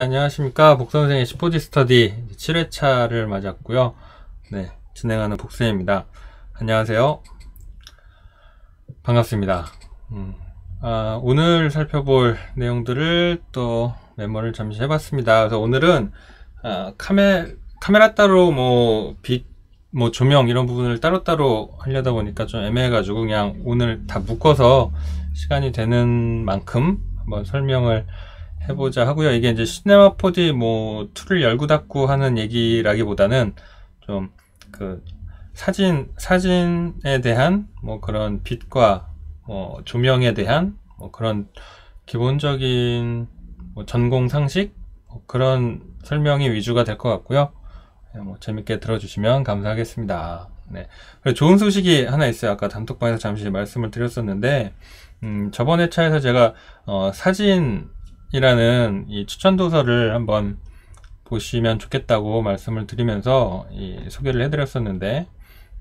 안녕하십니까 복선생의 시포지 스터디 7회차를 맞았고요 네 진행하는 복쌤입니다 안녕하세요 반갑습니다 음, 아, 오늘 살펴볼 내용들을 또 메모를 잠시 해봤습니다 그래서 오늘은 아, 카메, 카메라 따로 뭐빛뭐 뭐 조명 이런 부분을 따로따로 하려다 보니까 좀 애매해 가지고 그냥 오늘 다 묶어서 시간이 되는 만큼 한번 설명을 해보자 하고요. 이게 이제 시네마 포디뭐 툴을 열고 닫고 하는 얘기라기보다는 좀 그 사진 사진에 대한 뭐 그런 빛과 뭐 조명에 대한 뭐 그런 기본적인 뭐 전공 상식 뭐 그런 설명이 위주가 될 것 같고요. 예, 뭐 재밌게 들어주시면 감사하겠습니다. 네. 좋은 소식이 하나 있어요. 아까 단톡방에서 잠시 말씀을 드렸었는데, 음, 저번 회차에서 제가, 어, 사진, 이라는 이 추천 도서를 한번 보시면 좋겠다고 말씀을 드리면서 소개를 해드렸었는데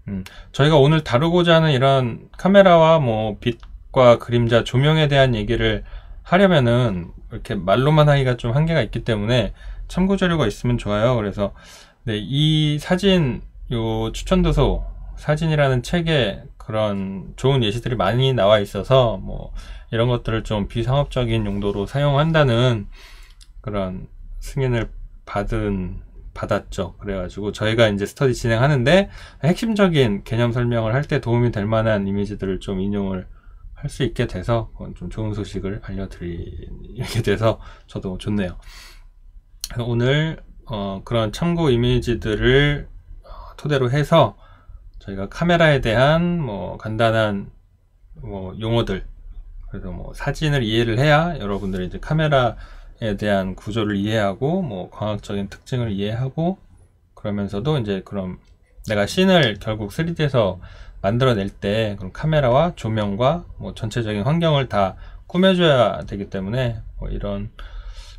음, 저희가 오늘 다루고자 하는 이런 카메라와 뭐 빛과 그림자 조명에 대한 얘기를 하려면은 이렇게 말로만 하기가 좀 한계가 있기 때문에 참고 자료가 있으면 좋아요. 그래서 네, 이 사진 요 추천 도서 사진이라는 책에 그런 좋은 예시들이 많이 나와 있어서 뭐 이런 것들을 좀 비상업적인 용도로 사용한다는 그런 승인을 받은 받았죠. 그래가지고 저희가 이제 스터디 진행하는데 핵심적인 개념 설명을 할 때 도움이 될 만한 이미지들을 좀 인용을 할 수 있게 돼서 좀 좋은 소식을 알려드리게 돼서 저도 좋네요. 오늘 어, 그런 참고 이미지들을 어, 토대로 해서 저희가 카메라에 대한 뭐 간단한 뭐 용어들 그래서 뭐 사진을 이해를 해야 여러분들이 이제 카메라에 대한 구조를 이해하고 뭐 광학적인 특징을 이해하고 그러면서도 이제 그럼 내가 씬을 결국 3D에서 만들어낼 때 그럼 카메라와 조명과 뭐 전체적인 환경을 다 꾸며줘야 되기 때문에 뭐 이런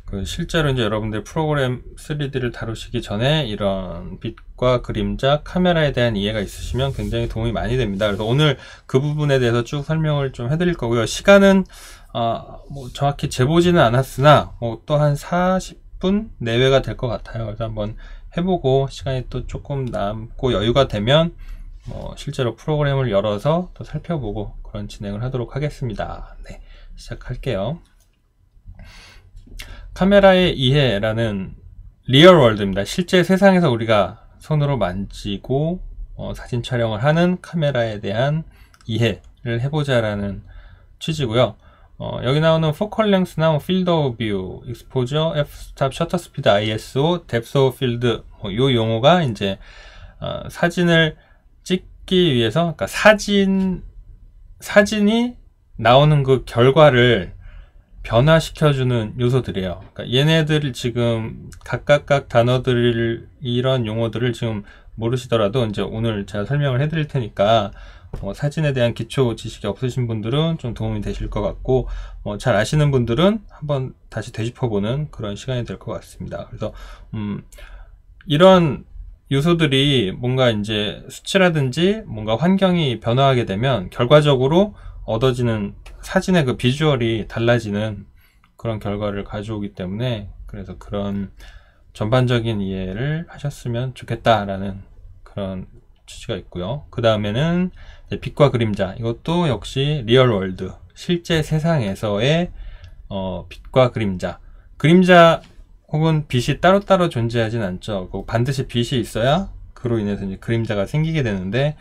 그 실제로 이제 여러분들 프로그램 3D를 다루시기 전에 이런 빛과 그림자, 카메라에 대한 이해가 있으시면 굉장히 도움이 많이 됩니다. 그래서 오늘 그 부분에 대해서 쭉 설명을 좀 해드릴 거고요. 시간은 어, 뭐 정확히 재보지는 않았으나 뭐또 한 40분 내외가 될 것 같아요. 그래서 한번 해보고 시간이 또 조금 남고 여유가 되면 뭐 실제로 프로그램을 열어서 또 살펴보고 그런 진행을 하도록 하겠습니다. 네, 시작할게요. 카메라의 이해라는 리얼 월드입니다. 실제 세상에서 우리가 손으로 만지고 어, 사진 촬영을 하는 카메라에 대한 이해를 해보자라는 취지고요. 어, 여기 나오는 포컬 랭스나 뭐 필더 뷰, 익스포저, f-스탑, 셔터 스피드, ISO, 뎁스 오브 필드 뭐요 용어가 이제 어, 사진을 찍기 위해서 그러니까 사진 사진이 나오는 그 결과를 변화시켜주는 요소들이에요. 그러니까 얘네들 지금 각각각 단어들 이런 용어들을 지금 모르시더라도 이제 오늘 제가 설명을 해드릴 테니까 어, 사진에 대한 기초 지식이 없으신 분들은 좀 도움이 되실 것 같고 어, 잘 아시는 분들은 한번 다시 되짚어보는 그런 시간이 될 것 같습니다. 그래서 음, 이런 요소들이 뭔가 이제 수치라든지 뭔가 환경이 변화하게 되면 결과적으로 얻어지는 사진의 그 비주얼이 달라지는 그런 결과를 가져오기 때문에 그래서 그런 전반적인 이해를 하셨으면 좋겠다라는 그런 취지가 있고요. 그 다음에는 빛과 그림자 이것도 역시 리얼 월드 실제 세상에서의 어, 빛과 그림자 그림자 혹은 빛이 따로따로 존재하진 않죠. 그 반드시 빛이 있어야 그로 인해서 이제 그림자가 생기게 되는데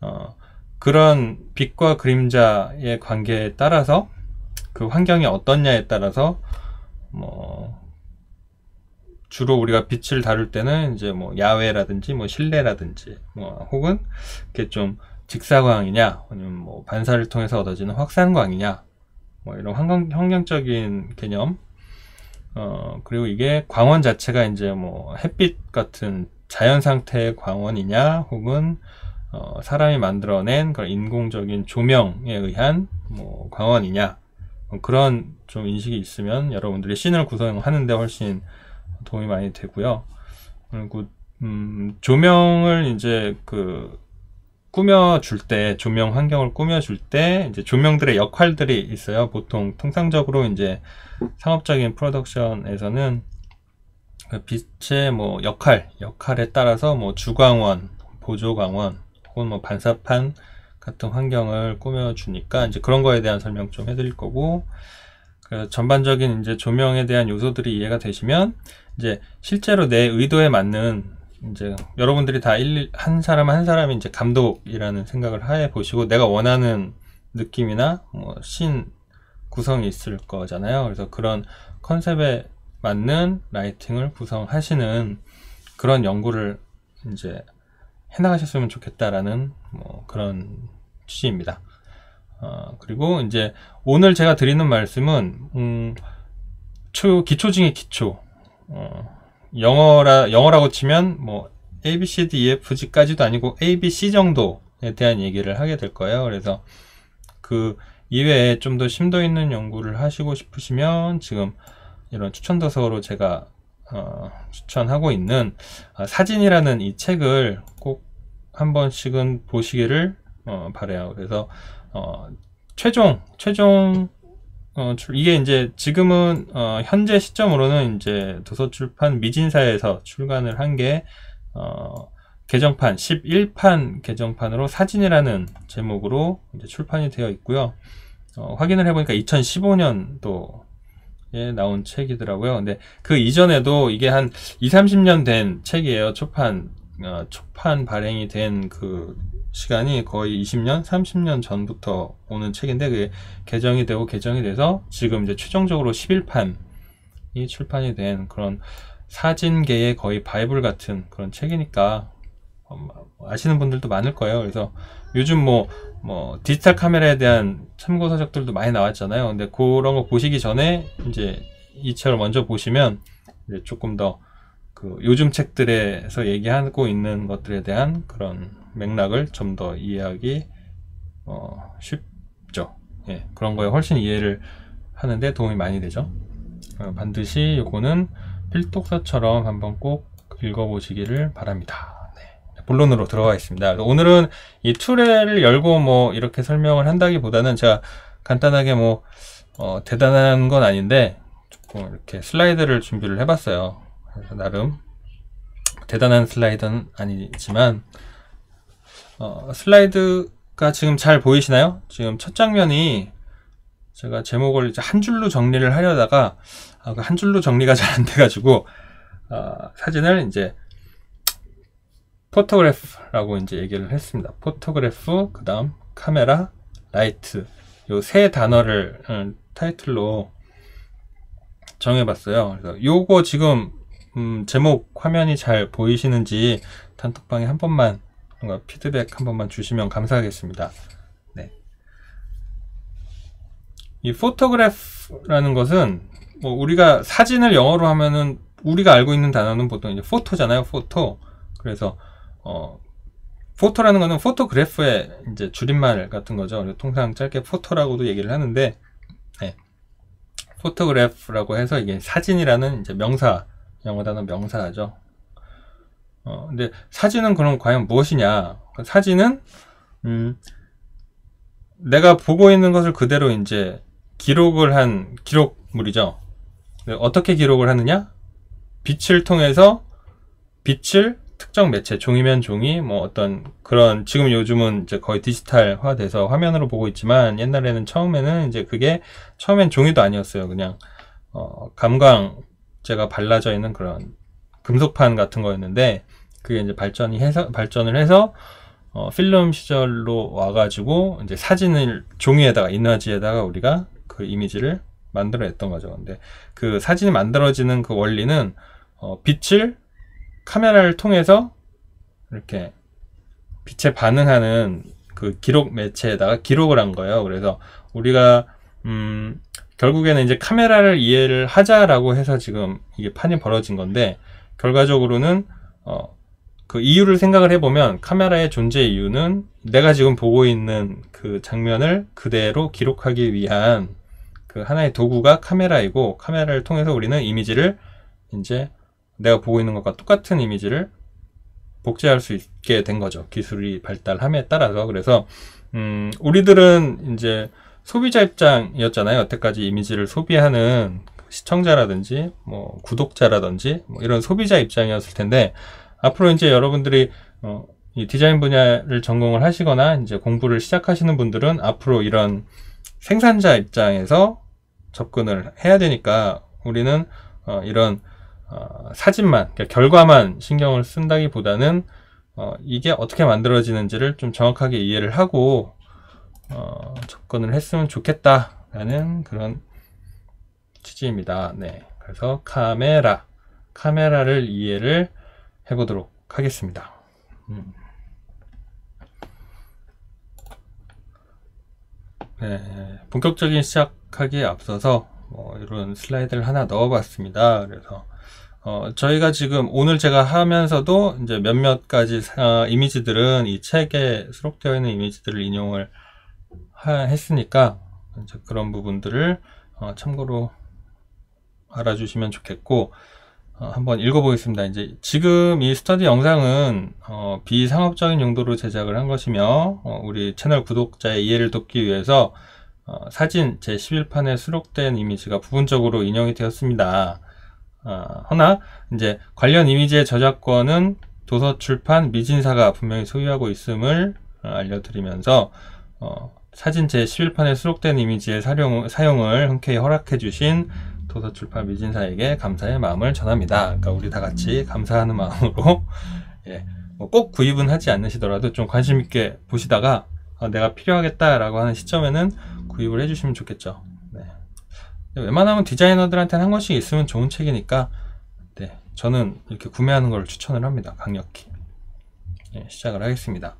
어, 그런 빛과 그림자의 관계에 따라서 그 환경이 어떻냐에 따라서 뭐 주로 우리가 빛을 다룰 때는 이제 뭐 야외라든지 뭐 실내라든지 뭐 혹은 이렇게 좀 직사광이냐 아니면 뭐 반사를 통해서 얻어지는 확산광이냐 뭐 이런 환경 환경적인 개념 어 그리고 이게 광원 자체가 이제 뭐 햇빛 같은 자연 상태의 광원이냐 혹은 어, 사람이 만들어낸 그런 인공적인 조명에 의한 뭐 광원이냐 뭐 그런 좀 인식이 있으면 여러분들이 씬을 구성하는데 훨씬 도움이 많이 되고요. 그리고 음, 조명을 이제 그 꾸며줄 때 조명 환경을 꾸며줄 때 이제 조명들의 역할들이 있어요. 보통 통상적으로 이제 상업적인 프로덕션에서는 그 빛의 뭐 역할 역할에 따라서 뭐 주광원, 보조광원 혹은 뭐 반사판 같은 환경을 꾸며주니까 이제 그런 거에 대한 설명 좀 해드릴 거고 그래서 전반적인 이제 조명에 대한 요소들이 이해가 되시면 이제 실제로 내 의도에 맞는 이제 여러분들이 다일한 사람 한 사람이 이제 감독이라는 생각을 하해 보시고 내가 원하는 느낌이나 뭐 신 구성이 있을 거잖아요. 그래서 그런 컨셉에 맞는 라이팅을 구성하시는 그런 연구를 이제 해나가셨으면 좋겠다라는 뭐 그런 취지입니다. 어, 그리고 이제 오늘 제가 드리는 말씀은 음, 초 기초 중의 기초 어, 영어라 영어라고 치면 뭐 A B C D E F G까지도 아니고 A B C 정도에 대한 얘기를 하게 될 거예요. 그래서 그 이외에 좀 더 심도 있는 연구를 하시고 싶으시면 지금 이런 추천 도서로 제가 어, 추천하고 있는 어, 사진이라는 이 책을 꼭 한 번씩은 보시기를 어, 바래요. 그래서 어, 최종 최종 어, 이게 이제 지금은 어, 현재 시점으로는 이제 도서출판 미진사에서 출간을 한 게 어, 개정판 11판 개정판으로 사진이라는 제목으로 이제 출판이 되어 있고요. 어, 확인을 해보니까 2015년도 에 나온 책이더라고요. 근데 그 이전에도 이게 한 2, 30년 된 책이에요. 초판 어, 초판 발행이 된 그 시간이 거의 20년, 30년 전부터 오는 책인데 그게 개정이 되고 개정이 돼서 지금 이제 최종적으로 11판이 출판이 된 그런 사진계의 거의 바이블 같은 그런 책이니까 어, 뭐 아시는 분들도 많을 거예요. 그래서 요즘 뭐, 뭐, 디지털 카메라에 대한 참고 서적들도 많이 나왔잖아요. 근데 그런 거 보시기 전에 이제 이 책을 먼저 보시면 이제 조금 더 그 요즘 책들에서 얘기하고 있는 것들에 대한 그런 맥락을 좀 더 이해하기 어, 쉽죠. 예, 그런 거에 훨씬 이해를 하는데 도움이 많이 되죠. 어, 반드시 요거는 필독서처럼 한번 꼭 읽어보시기를 바랍니다. 본론으로 들어가 있습니다. 오늘은 이 툴을 열고 뭐 이렇게 설명을 한다기보다는 제가 간단하게 뭐 어, 대단한 건 아닌데 조금 이렇게 슬라이드를 준비를 해봤어요. 그래서 나름 대단한 슬라이드는 아니지만 어, 슬라이드가 지금 잘 보이시나요? 지금 첫 장면이 제가 제목을 이제 한 줄로 정리를 하려다가 아, 그 한 줄로 정리가 잘 안 돼가지고 어, 사진을 이제 포토그래프라고 이제 얘기를 했습니다. 포토그래프, 그 다음 카메라, 라이트 요 세 단어를 음, 타이틀로 정해봤어요. 그래서 요거 지금 음, 제목 화면이 잘 보이시는지 단톡방에 한 번만 뭔가 피드백 한 번만 주시면 감사하겠습니다. 네. 이 포토그래프라는 것은 뭐 우리가 사진을 영어로 하면은 우리가 알고 있는 단어는 보통 이제 포토잖아요, 포토. 그래서 어, 포토라는 거는 포토그래프의 이제 줄임말 같은 거죠. 통상 짧게 포토라고도 얘기를 하는데, 네. 포토그래프라고 해서 이게 사진이라는 이제 명사, 영어 단어 명사죠. 어, 근데 사진은 그럼 과연 무엇이냐? 사진은, 음, 내가 보고 있는 것을 그대로 이제 기록을 한 기록물이죠. 어떻게 기록을 하느냐? 빛을 통해서 빛을 특정 매체 종이면 종이 뭐 어떤 그런 지금 요즘은 이제 거의 디지털화 돼서 화면으로 보고 있지만 옛날에는 처음에는 이제 그게 처음엔 종이도 아니었어요 그냥 어 감광제가 발라져 있는 그런 금속판 같은 거였는데 그게 이제 발전이 해서 발전을 해서 어 필름 시절로 와가지고 이제 사진을 종이에다가 인화지에다가 우리가 그 이미지를 만들어냈던 거죠 근데 그 사진이 만들어지는 그 원리는 어 빛을 카메라를 통해서 이렇게 빛에 반응하는 그 기록 매체에다가 기록을 한 거예요. 그래서 우리가 음 결국에는 이제 카메라를 이해를 하자라고 해서 지금 이게 판이 벌어진 건데 결과적으로는 어 그 이유를 생각을 해보면 카메라의 존재 이유는 내가 지금 보고 있는 그 장면을 그대로 기록하기 위한 그 하나의 도구가 카메라이고 카메라를 통해서 우리는 이미지를 이제 내가 보고 있는 것과 똑같은 이미지를 복제할 수 있게 된 거죠. 기술이 발달함에 따라서. 그래서, 음, 우리들은 이제 소비자 입장이었잖아요. 여태까지 이미지를 소비하는 시청자라든지, 뭐, 구독자라든지, 뭐 이런 소비자 입장이었을 텐데, 앞으로 이제 여러분들이, 어, 이 디자인 분야를 전공을 하시거나 이제 공부를 시작하시는 분들은 앞으로 이런 생산자 입장에서 접근을 해야 되니까 우리는 어, 이런 어, 사진만 그러니까 결과만 신경을 쓴다기보다는 어, 이게 어떻게 만들어지는지를 좀 정확하게 이해를 하고 어, 접근을 했으면 좋겠다라는 그런 취지입니다. 네, 그래서 카메라 카메라를 이해를 해보도록 하겠습니다. 음. 네, 본격적인 시작하기에 앞서서 뭐 이런 슬라이드를 하나 넣어봤습니다. 그래서 어, 저희가 지금 오늘 제가 하면서도 이제 몇몇 가지 어, 이미지들은 이 책에 수록되어 있는 이미지들을 인용을 하, 했으니까 그런 부분들을 어, 참고로 알아주시면 좋겠고 어, 한번 읽어보겠습니다. 이제 지금 이 스터디 영상은 어, 비상업적인 용도로 제작을 한 것이며 어, 우리 채널 구독자의 이해를 돕기 위해서 어, 사진 제 11판에 수록된 이미지가 부분적으로 인용이 되었습니다. 어, 허나 이제 관련 이미지의 저작권은 도서 출판 미진사가 분명히 소유하고 있음을 어, 알려드리면서 어, 사진 제11판에 수록된 이미지의 사용, 사용을 흔쾌히 허락해 주신 도서 출판 미진사에게 감사의 마음을 전합니다. 그러니까 우리 다 같이 감사하는 마음으로 예, 뭐꼭 구입은 하지 않으시더라도 좀 관심 있게 보시다가 아, 내가 필요하겠다라고 하는 시점에는 구입을 해주시면 좋겠죠. 웬만하면 디자이너들한테는 한 권씩 있으면 좋은 책이니까 네, 저는 이렇게 구매하는 걸 추천을 합니다. 강력히. 네, 시작을 하겠습니다.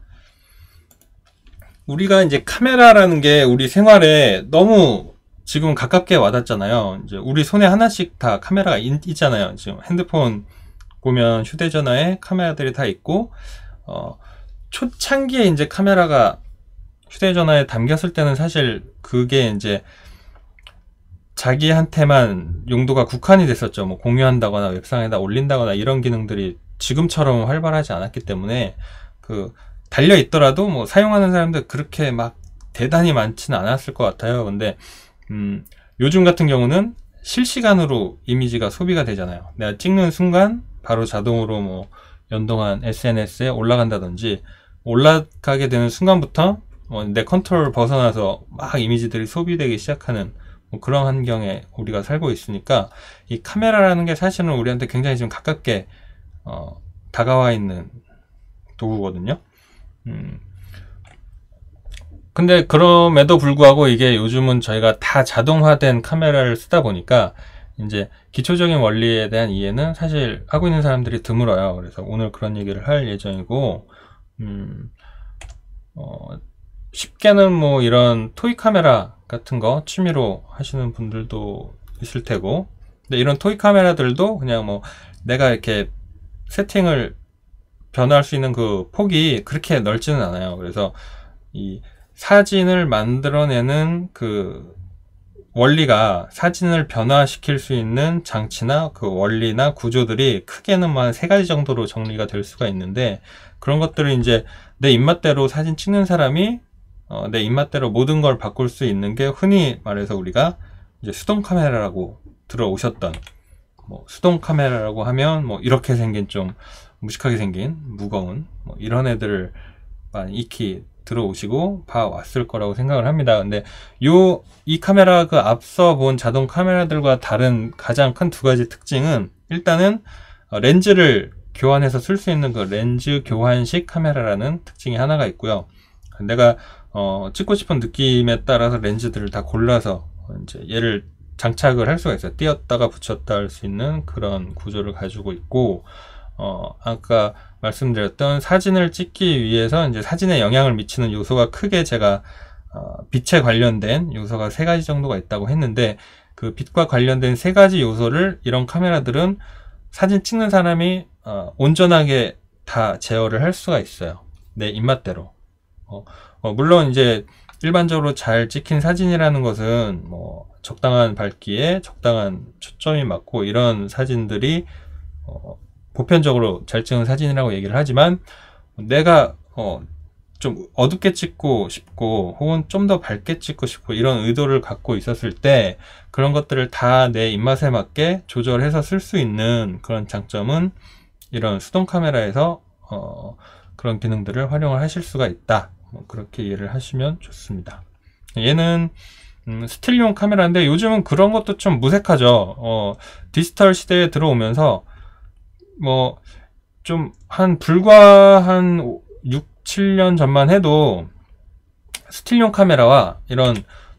우리가 이제 카메라라는 게 우리 생활에 너무 지금 가깝게 와닿잖아요. 이제 우리 손에 하나씩 다 카메라가 있, 잖아요 지금 핸드폰 보면 휴대전화에 카메라들이 다 있고, 어, 초창기에 이제 카메라가 휴대전화에 담겼을 때는 사실 그게 이제 자기한테만 용도가 국한이 됐었죠. 뭐 공유한다거나 웹상에다 올린다거나 이런 기능들이 지금처럼 활발하지 않았기 때문에 그 달려 있더라도 뭐 사용하는 사람들 그렇게 막 대단히 많지는 않았을 것 같아요. 근데 음 요즘 같은 경우는 실시간으로 이미지가 소비가 되잖아요. 내가 찍는 순간 바로 자동으로 뭐 연동한 SNS에 올라간다든지 올라가게 되는 순간부터 어, 내 컨트롤 을 벗어나서 막 이미지들이 소비되기 시작하는 뭐 그런 환경에 우리가 살고 있으니까 이 카메라라는 게 사실은 우리한테 굉장히 지 가깝게 어, 다가와 있는 도구거든요. 음. 근데 그럼에도 불구하고 이게 요즘은 저희가 다 자동화된 카메라를 쓰다 보니까 이제 기초적인 원리에 대한 이해는 사실 하고 있는 사람들이 드물어요. 그래서 오늘 그런 얘기를 할 예정이고, 음, 어, 쉽게는 뭐 이런 토이 카메라 같은 거 취미로 하시는 분들도 있을 테고 근데 이런 토이 카메라들도 그냥 뭐 내가 이렇게 세팅을 변화할 수 있는 그 폭이 그렇게 넓지는 않아요. 그래서 이 사진을 만들어내는 그 원리가 사진을 변화시킬 수 있는 장치나 그 원리나 구조들이 크게는 한세 가지 정도로 정리가 될 수가 있는데 그런 것들을 이제 내 입맛대로 사진 찍는 사람이 어, 내 입맛대로 모든 걸 바꿀 수 있는 게 흔히 말해서 우리가 이제 수동 카메라라고 들어오셨던 뭐 수동 카메라라고 하면 뭐 이렇게 생긴 좀 무식하게 생긴 무거운 뭐 이런 애들을 많이 익히 들어오시고 봐왔을 거라고 생각을 합니다. 근데 요이 카메라 그 앞서 본 자동 카메라들과 다른 가장 큰 두 가지 특징은 일단은 어, 렌즈를 교환해서 쓸 수 있는 그 렌즈 교환식 카메라라는 특징이 하나가 있고요. 내가 어, 찍고 싶은 느낌에 따라서 렌즈들을 다 골라서 이제 얘를 장착을 할 수가 있어요. 띄었다가 붙였다 할 수 있는 그런 구조를 가지고 있고, 어, 아까 말씀드렸던 사진을 찍기 위해서 이제 사진에 영향을 미치는 요소가 크게 제가 어, 빛에 관련된 요소가 세 가지 정도가 있다고 했는데 그 빛과 관련된 세 가지 요소를 이런 카메라들은 사진 찍는 사람이 어, 온전하게 다 제어를 할 수가 있어요. 내 입맛대로. 어, 어, 물론 이제 일반적으로 잘 찍힌 사진이라는 것은 뭐 적당한 밝기에 적당한 초점이 맞고 이런 사진들이 어, 보편적으로 잘 찍은 사진이라고 얘기를 하지만 내가 어, 좀 어둡게 찍고 싶고 혹은 좀 더 밝게 찍고 싶고 이런 의도를 갖고 있었을 때 그런 것들을 다 내 입맛에 맞게 조절해서 쓸 수 있는 그런 장점은 이런 수동 카메라에서 어, 그런 기능들을 활용을 하실 수가 있다 뭐 그렇게 이해를 하시면 좋습니다. 얘는 음, 스틸용 카메라인데 요즘은 그런 것도 좀 무색하죠. 어, 디지털 시대에 들어오면서 뭐 좀 한 불과 한 6, 7년 전만 해도 스틸용 카메라와 이런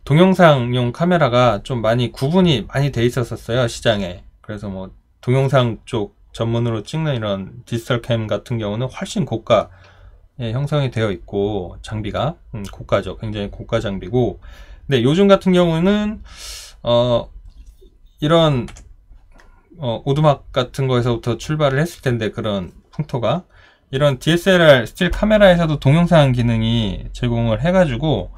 동영상용 카메라가 좀 많이 구분이 많이 돼 있었었어요 시장에 그래서 뭐 동영상 쪽 전문으로 찍는 이런 디지털 캠 같은 경우는 훨씬 고가 예, 형성이 되어 있고 장비가 음, 고가죠. 굉장히 고가 장비고. 근데 요즘 같은 경우는 어, 이런 어, 오두막 같은 거에서부터 출발을 했을 텐데 그런 풍토가 이런 DSLR 스틸 카메라에서도 동영상 기능이 제공을 해가지고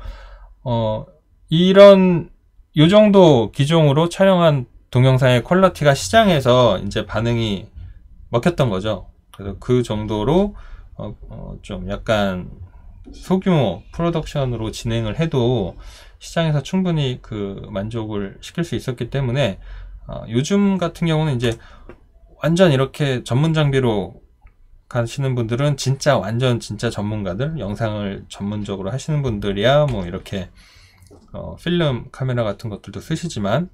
어, 이런 요 정도 기종으로 촬영한 동영상의 퀄러티가 시장에서 이제 반응이 먹혔던 거죠. 그래서 그 정도로 어, 어, 좀 약간 소규모 프로덕션으로 진행을 해도 시장에서 충분히 그 만족을 시킬 수 있었기 때문에 어, 요즘 같은 경우는 이제 완전 이렇게 전문 장비로 가시는 분들은 진짜 완전 진짜 전문가들 영상을 전문적으로 하시는 분들이야 뭐 이렇게 어, 필름 카메라 같은 것들도 쓰시지만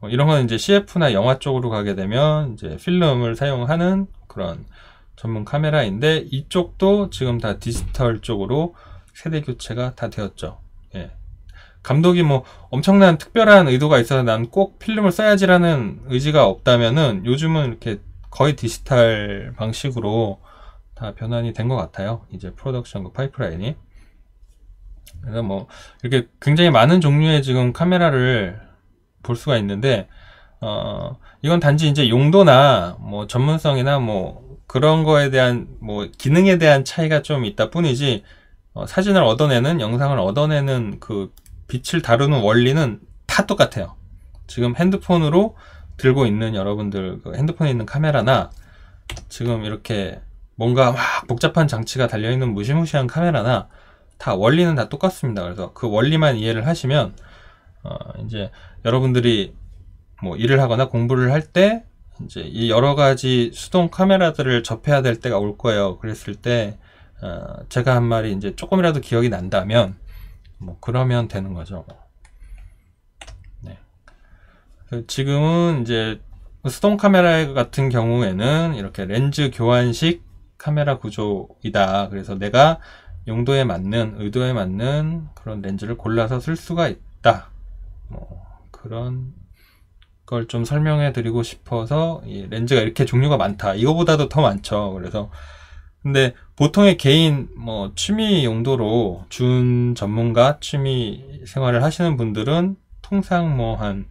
뭐 이런 건 이제 CF나 영화 쪽으로 가게 되면 이제 필름을 사용하는 그런 전문 카메라인데 이쪽도 지금 다 디지털 쪽으로 세대 교체가 다 되었죠. 예. 감독이 뭐 엄청난 특별한 의도가 있어서 난 꼭 필름을 써야지라는 의지가 없다면은 요즘은 이렇게 거의 디지털 방식으로 다 변환이 된 것 같아요. 이제 프로덕션과 그 파이프라인이. 그래서 뭐 이렇게 굉장히 많은 종류의 지금 카메라를 볼 수가 있는데 어 이건 단지 이제 용도나 뭐 전문성이나 뭐 그런 거에 대한 뭐 기능에 대한 차이가 좀 있다 뿐이지 어, 사진을 얻어내는 영상을 얻어내는 그 빛을 다루는 원리는 다 똑같아요. 지금 핸드폰으로 들고 있는 여러분들 그 핸드폰에 있는 카메라나 지금 이렇게 뭔가 막 복잡한 장치가 달려있는 무시무시한 카메라나 다 원리는 다 똑같습니다. 그래서 그 원리만 이해를 하시면 어, 이제 여러분들이 뭐 일을 하거나 공부를 할때 이제 이 여러 가지 수동 카메라들을 접해야 될 때가 올 거예요. 그랬을 때 어, 제가 한 말이 이제 조금이라도 기억이 난다면 뭐 그러면 되는 거죠. 뭐. 네. 그 지금은 이제 그 수동 카메라 같은 경우에는 이렇게 렌즈 교환식 카메라 구조이다. 그래서 내가 용도에 맞는 의도에 맞는 그런 렌즈를 골라서 쓸 수가 있다. 뭐 그런 그걸 좀 설명해 드리고 싶어서 이 렌즈가 이렇게 종류가 많다. 이거보다도 더 많죠. 그래서 근데 보통의 개인 뭐 취미 용도로 준 전문가 취미 생활을 하시는 분들은 통상 뭐 한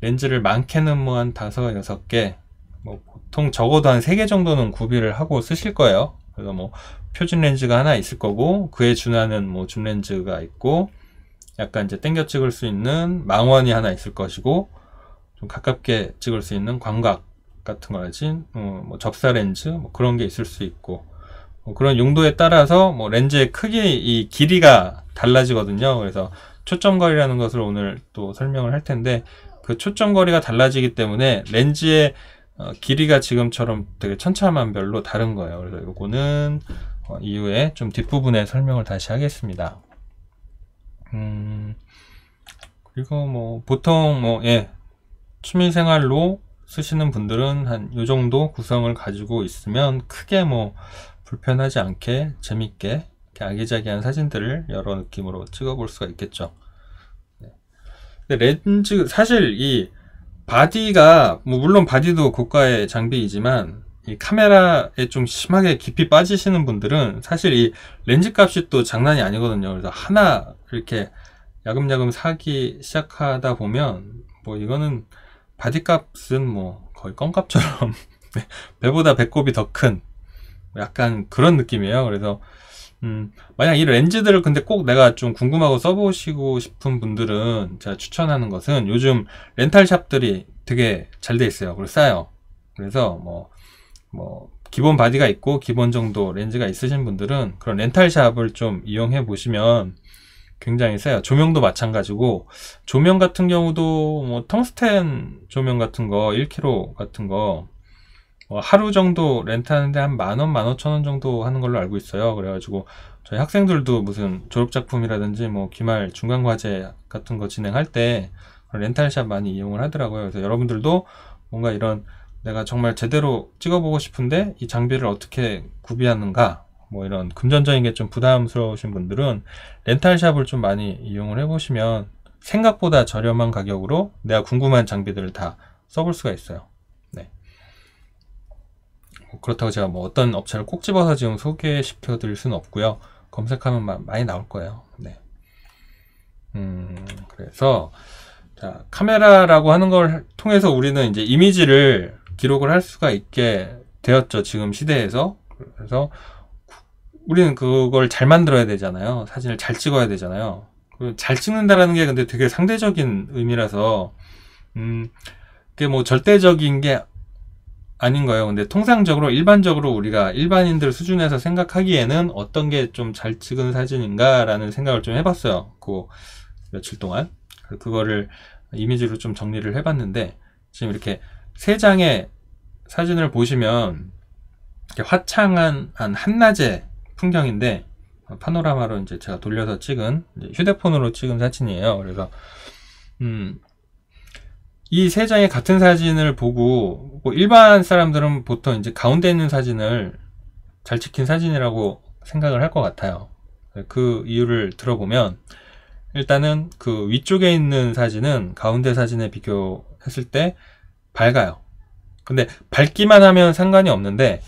렌즈를 많게는 뭐 한 다섯 여섯 개뭐 보통 적어도 한 세 개 정도는 구비를 하고 쓰실 거예요. 그래서 뭐 표준 렌즈가 하나 있을 거고 그에 준하는 뭐 줌 렌즈가 있고 약간 이제 땡겨 찍을 수 있는 망원이 하나 있을 것이고 좀 가깝게 찍을 수 있는 광각 같은 거 가진 어, 뭐 접사 렌즈 뭐 그런 게 있을 수 있고 뭐 그런 용도에 따라서 뭐 렌즈의 크기 이 길이가 달라지거든요. 그래서 초점거리라는 것을 오늘 또 설명을 할 텐데 그 초점거리가 달라지기 때문에 렌즈의 어, 길이가 지금처럼 되게 천차만별로 다른 거예요. 그래서 요거는 어, 이후에 좀 뒷부분에 설명을 다시 하겠습니다. 음, 그리고 뭐 보통 뭐 예, 취미생활로 쓰시는 분들은 한 요 정도 구성을 가지고 있으면 크게 뭐 불편하지 않게 재밌게 아기자기한 사진들을 여러 느낌으로 찍어 볼 수가 있겠죠 네. 근데 렌즈 사실 이 바디가 뭐 물론 바디도 고가의 장비이지만 이 카메라에 좀 심하게 깊이 빠지시는 분들은 사실 이 렌즈 값이 또 장난이 아니거든요 그래서 하나 이렇게 야금야금 사기 시작하다 보면 뭐 이거는 바디값은 뭐 거의 껌값처럼 네, 배보다 배꼽이 더 큰 약간 그런 느낌이에요. 그래서 음, 만약 이 렌즈들을 근데 꼭 내가 좀 궁금하고 써보시고 싶은 분들은 제가 추천하는 것은 요즘 렌탈샵들이 되게 잘 돼 있어요. 그리고 싸요. 그래서 뭐, 뭐, 기본 바디가 있고 기본 정도 렌즈가 있으신 분들은 그런 렌탈샵을 좀 이용해 보시면 굉장히 세요. 조명도 마찬가지고 조명 같은 경우도 뭐 텅스텐 조명 같은 거 1kg 같은 거 뭐 하루 정도 렌트하는데 한 만원, 만오천원 정도 하는 걸로 알고 있어요. 그래가지고 저희 학생들도 무슨 졸업작품이라든지 뭐 기말 중간과제 같은 거 진행할 때 렌탈샵 많이 이용을 하더라고요. 그래서 여러분들도 뭔가 이런 내가 정말 제대로 찍어보고 싶은데 이 장비를 어떻게 구비하는가 뭐 이런 금전적인 게 좀 부담스러우신 분들은 렌탈샵을 좀 많이 이용을 해보시면 생각보다 저렴한 가격으로 내가 궁금한 장비들을 다 써볼 수가 있어요. 네. 뭐 그렇다고 제가 뭐 어떤 업체를 꼭 집어서 지금 소개시켜 드릴 수는 없고요. 검색하면 많이 나올 거예요. 네. 음, 그래서 자, 카메라라고 하는 걸 통해서 우리는 이제 이미지를 기록을 할 수가 있게 되었죠. 지금 시대에서. 그래서 우리는 그걸 잘 만들어야 되잖아요. 사진을 잘 찍어야 되잖아요. 잘 찍는다라는 게 근데 되게 상대적인 의미라서 음 그게 뭐 절대적인 게 아닌 거예요. 근데 통상적으로 일반적으로 우리가 일반인들 수준에서 생각하기에는 어떤 게 좀 잘 찍은 사진인가라는 생각을 좀 해봤어요. 그 며칠 동안 그거를 이미지로 좀 정리를 해봤는데 지금 이렇게 세 장의 사진을 보시면 이렇게 화창한 한 한낮에 풍경인데 파노라마로 이제 제가 돌려서 찍은 휴대폰으로 찍은 사진이에요. 그래서 음, 이 세 장의 같은 사진을 보고 뭐 일반 사람들은 보통 이제 가운데 있는 사진을 잘 찍힌 사진이라고 생각을 할 것 같아요. 그 이유를 들어보면 일단은 그 위쪽에 있는 사진은 가운데 사진에 비교했을 때 밝아요. 근데 밝기만 하면 상관이 없는데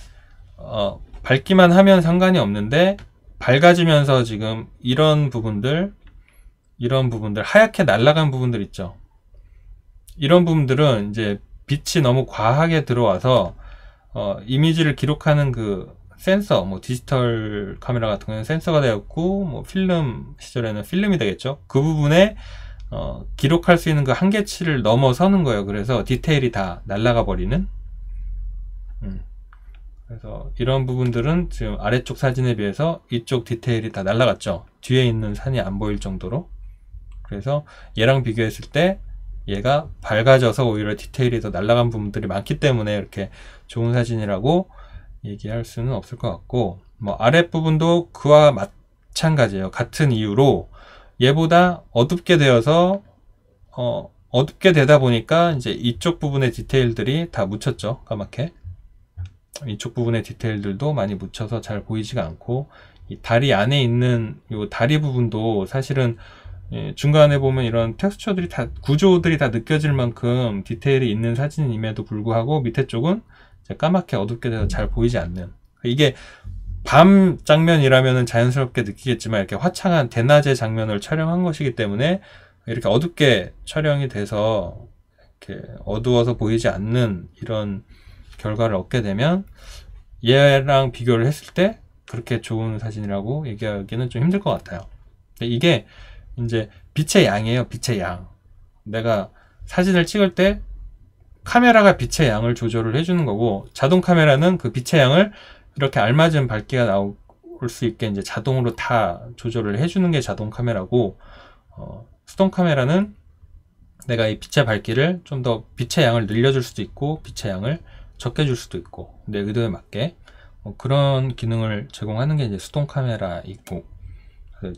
어, 밝기만 하면 상관이 없는데 밝아지면서 지금 이런 부분들 이런 부분들 하얗게 날아간 부분들 있죠 이런 부분들은 이제 빛이 너무 과하게 들어와서 어, 이미지를 기록하는 그 센서 뭐 디지털 카메라 같은 경우는 센서가 되었고 뭐 필름 시절에는 필름이 되겠죠 그 부분에 어, 기록할 수 있는 그 한계치를 넘어서는 거예요 그래서 디테일이 다 날아가 버리는 음. 그래서 이런 부분들은 지금 아래쪽 사진에 비해서 이쪽 디테일이 다 날라갔죠. 뒤에 있는 산이 안 보일 정도로. 그래서 얘랑 비교했을 때 얘가 밝아져서 오히려 디테일이 더 날라간 부분들이 많기 때문에 이렇게 좋은 사진이라고 얘기할 수는 없을 것 같고 뭐 아랫부분도 그와 마찬가지예요. 같은 이유로 얘보다 어둡게 되어서 어, 어둡게 되다 보니까 이제 이쪽 부분의 디테일들이 다 묻혔죠. 까맣게. 이쪽 부분의 디테일들도 많이 묻혀서 잘 보이지가 않고 이 다리 안에 있는 이 다리 부분도 사실은 예, 중간에 보면 이런 텍스처들이 다 구조들이 다 느껴질 만큼 디테일이 있는 사진임에도 불구하고 밑에 쪽은 까맣게 어둡게 돼서 잘 보이지 않는 이게 밤 장면이라면 자연스럽게 느끼겠지만 이렇게 화창한 대낮의 장면을 촬영한 것이기 때문에 이렇게 어둡게 촬영이 돼서 이렇게 어두워서 보이지 않는 이런 결과를 얻게 되면 얘랑 비교를 했을 때 그렇게 좋은 사진이라고 얘기하기는 좀 힘들 것 같아요. 이게 이제 빛의 양이에요. 빛의 양. 내가 사진을 찍을 때 카메라가 빛의 양을 조절을 해주는 거고 자동 카메라는 그 빛의 양을 이렇게 알맞은 밝기가 나올 수 있게 이제 자동으로 다 조절을 해주는 게 자동 카메라고 어, 수동 카메라는 내가 이 빛의 밝기를 좀 더 빛의 양을 늘려줄 수도 있고 빛의 양을 적게 줄 수도 있고 내 의도에 맞게 뭐 그런 기능을 제공하는 게 이제 수동 카메라 있고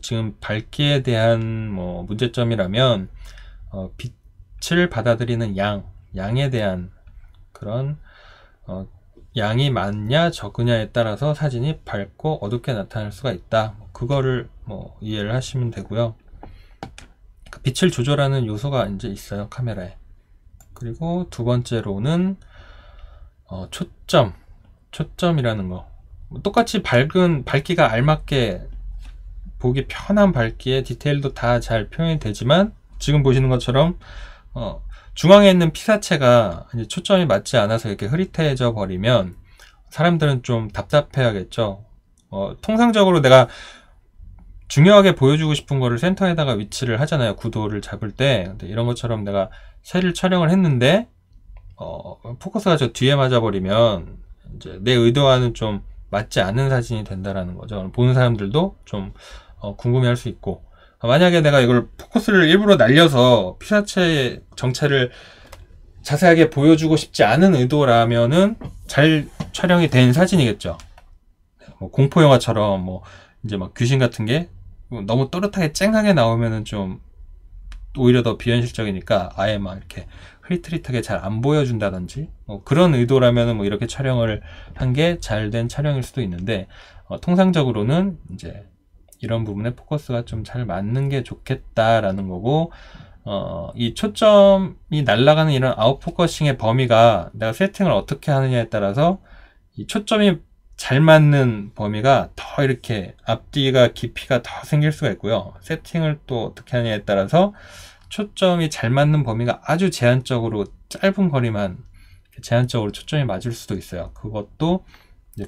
지금 밝기에 대한 뭐 문제점이라면 어, 빛을 받아들이는 양 양에 대한 그런 어, 양이 많냐 적으냐에 따라서 사진이 밝고 어둡게 나타날 수가 있다 뭐 그거를 뭐 이해를 하시면 되고요 그 빛을 조절하는 요소가 이제 있어요 카메라에 그리고 두 번째로는 어, 초점, 초점이라는 거. 똑같이 밝은 밝기가 알맞게 보기 편한 밝기에 디테일도 다 잘 표현이 되지만 지금 보시는 것처럼 어, 중앙에 있는 피사체가 초점이 맞지 않아서 이렇게 흐릿해져 버리면 사람들은 좀 답답해하겠죠. 어, 통상적으로 내가 중요하게 보여주고 싶은 거를 센터에다가 위치를 하잖아요. 구도를 잡을 때. 근데 이런 것처럼 내가 셀을 촬영을 했는데 어, 포커스가 저 뒤에 맞아버리면 이제 내 의도와는 좀 맞지 않는 사진이 된다라는 거죠. 보는 사람들도 좀 어, 궁금해할 수 있고 만약에 내가 이걸 포커스를 일부러 날려서 피사체의 정체를 자세하게 보여주고 싶지 않은 의도라면은 잘 촬영이 된 사진이겠죠. 뭐 공포 영화처럼 뭐 이제 막 귀신 같은 게 너무 또렷하게 쨍하게 나오면은 좀 오히려 더 비현실적이니까 아예 막 이렇게 흐릿흐릿하게 잘 안 보여준다든지 뭐 그런 의도라면뭐 이렇게 촬영을 한 게 잘 된 촬영일 수도 있는데 어, 통상적으로는 이제 이런 부분에 포커스가 좀 잘 맞는 게 좋겠다라는 거고 어, 이 초점이 날아가는 이런 아웃포커싱의 범위가 내가 세팅을 어떻게 하느냐에 따라서 이 초점이 잘 맞는 범위가 더 이렇게 앞뒤가 깊이가 더 생길 수가 있고요. 세팅을 또 어떻게 하느냐에 따라서 초점이 잘 맞는 범위가 아주 제한적으로 짧은 거리만 제한적으로 초점이 맞을 수도 있어요. 그것도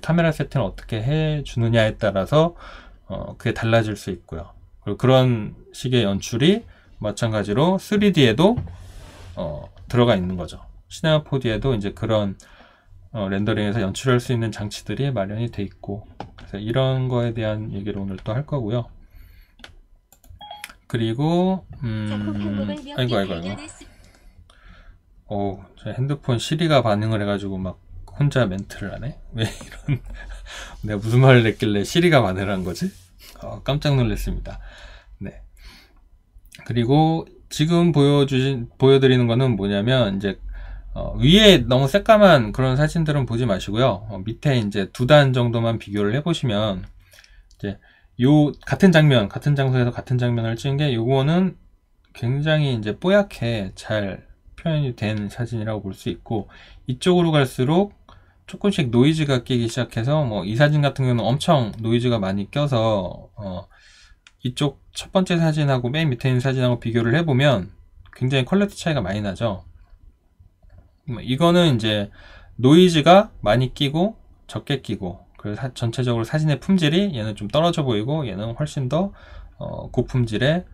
카메라 세팅을 어떻게 해 주느냐에 따라서 어, 그게 달라질 수 있고요. 그리고 그런 식의 연출이 마찬가지로 3D에도 어, 들어가 있는 거죠. 시네마 4D에도 이제 그런 어, 렌더링에서 연출할 수 있는 장치들이 마련이 돼 있고 그래서 이런 거에 대한 얘기를 오늘 또 할 거고요. 그리고 음 아이고 아이고 아이고 어 핸드폰 시리가 반응을 해가지고 막 혼자 멘트를 하네 왜 이런 내가 무슨 말을 했길래 시리가 반응을 한 거지 어, 깜짝 놀랐습니다 네 그리고 지금 보여주신 보여드리는 거는 뭐냐면 이제 어, 위에 너무 새까만 그런 사진들은 보지 마시고요 어, 밑에 이제 두 단 정도만 비교를 해보시면 이제 요 같은 장면, 같은 장소에서 같은 장면을 찍은 게 요거는 굉장히 이제 뽀얗게 잘 표현이 된 사진이라고 볼 수 있고 이쪽으로 갈수록 조금씩 노이즈가 끼기 시작해서 뭐 이 사진 같은 경우는 엄청 노이즈가 많이 껴서 어 이쪽 첫 번째 사진하고 맨 밑에 있는 사진하고 비교를 해보면 굉장히 퀄리티 차이가 많이 나죠. 뭐 이거는 이제 노이즈가 많이 끼고 적게 끼고 그리고 사, 전체적으로 사진의 품질이 얘는 좀 떨어져 보이고 얘는 훨씬 더 어, 고품질의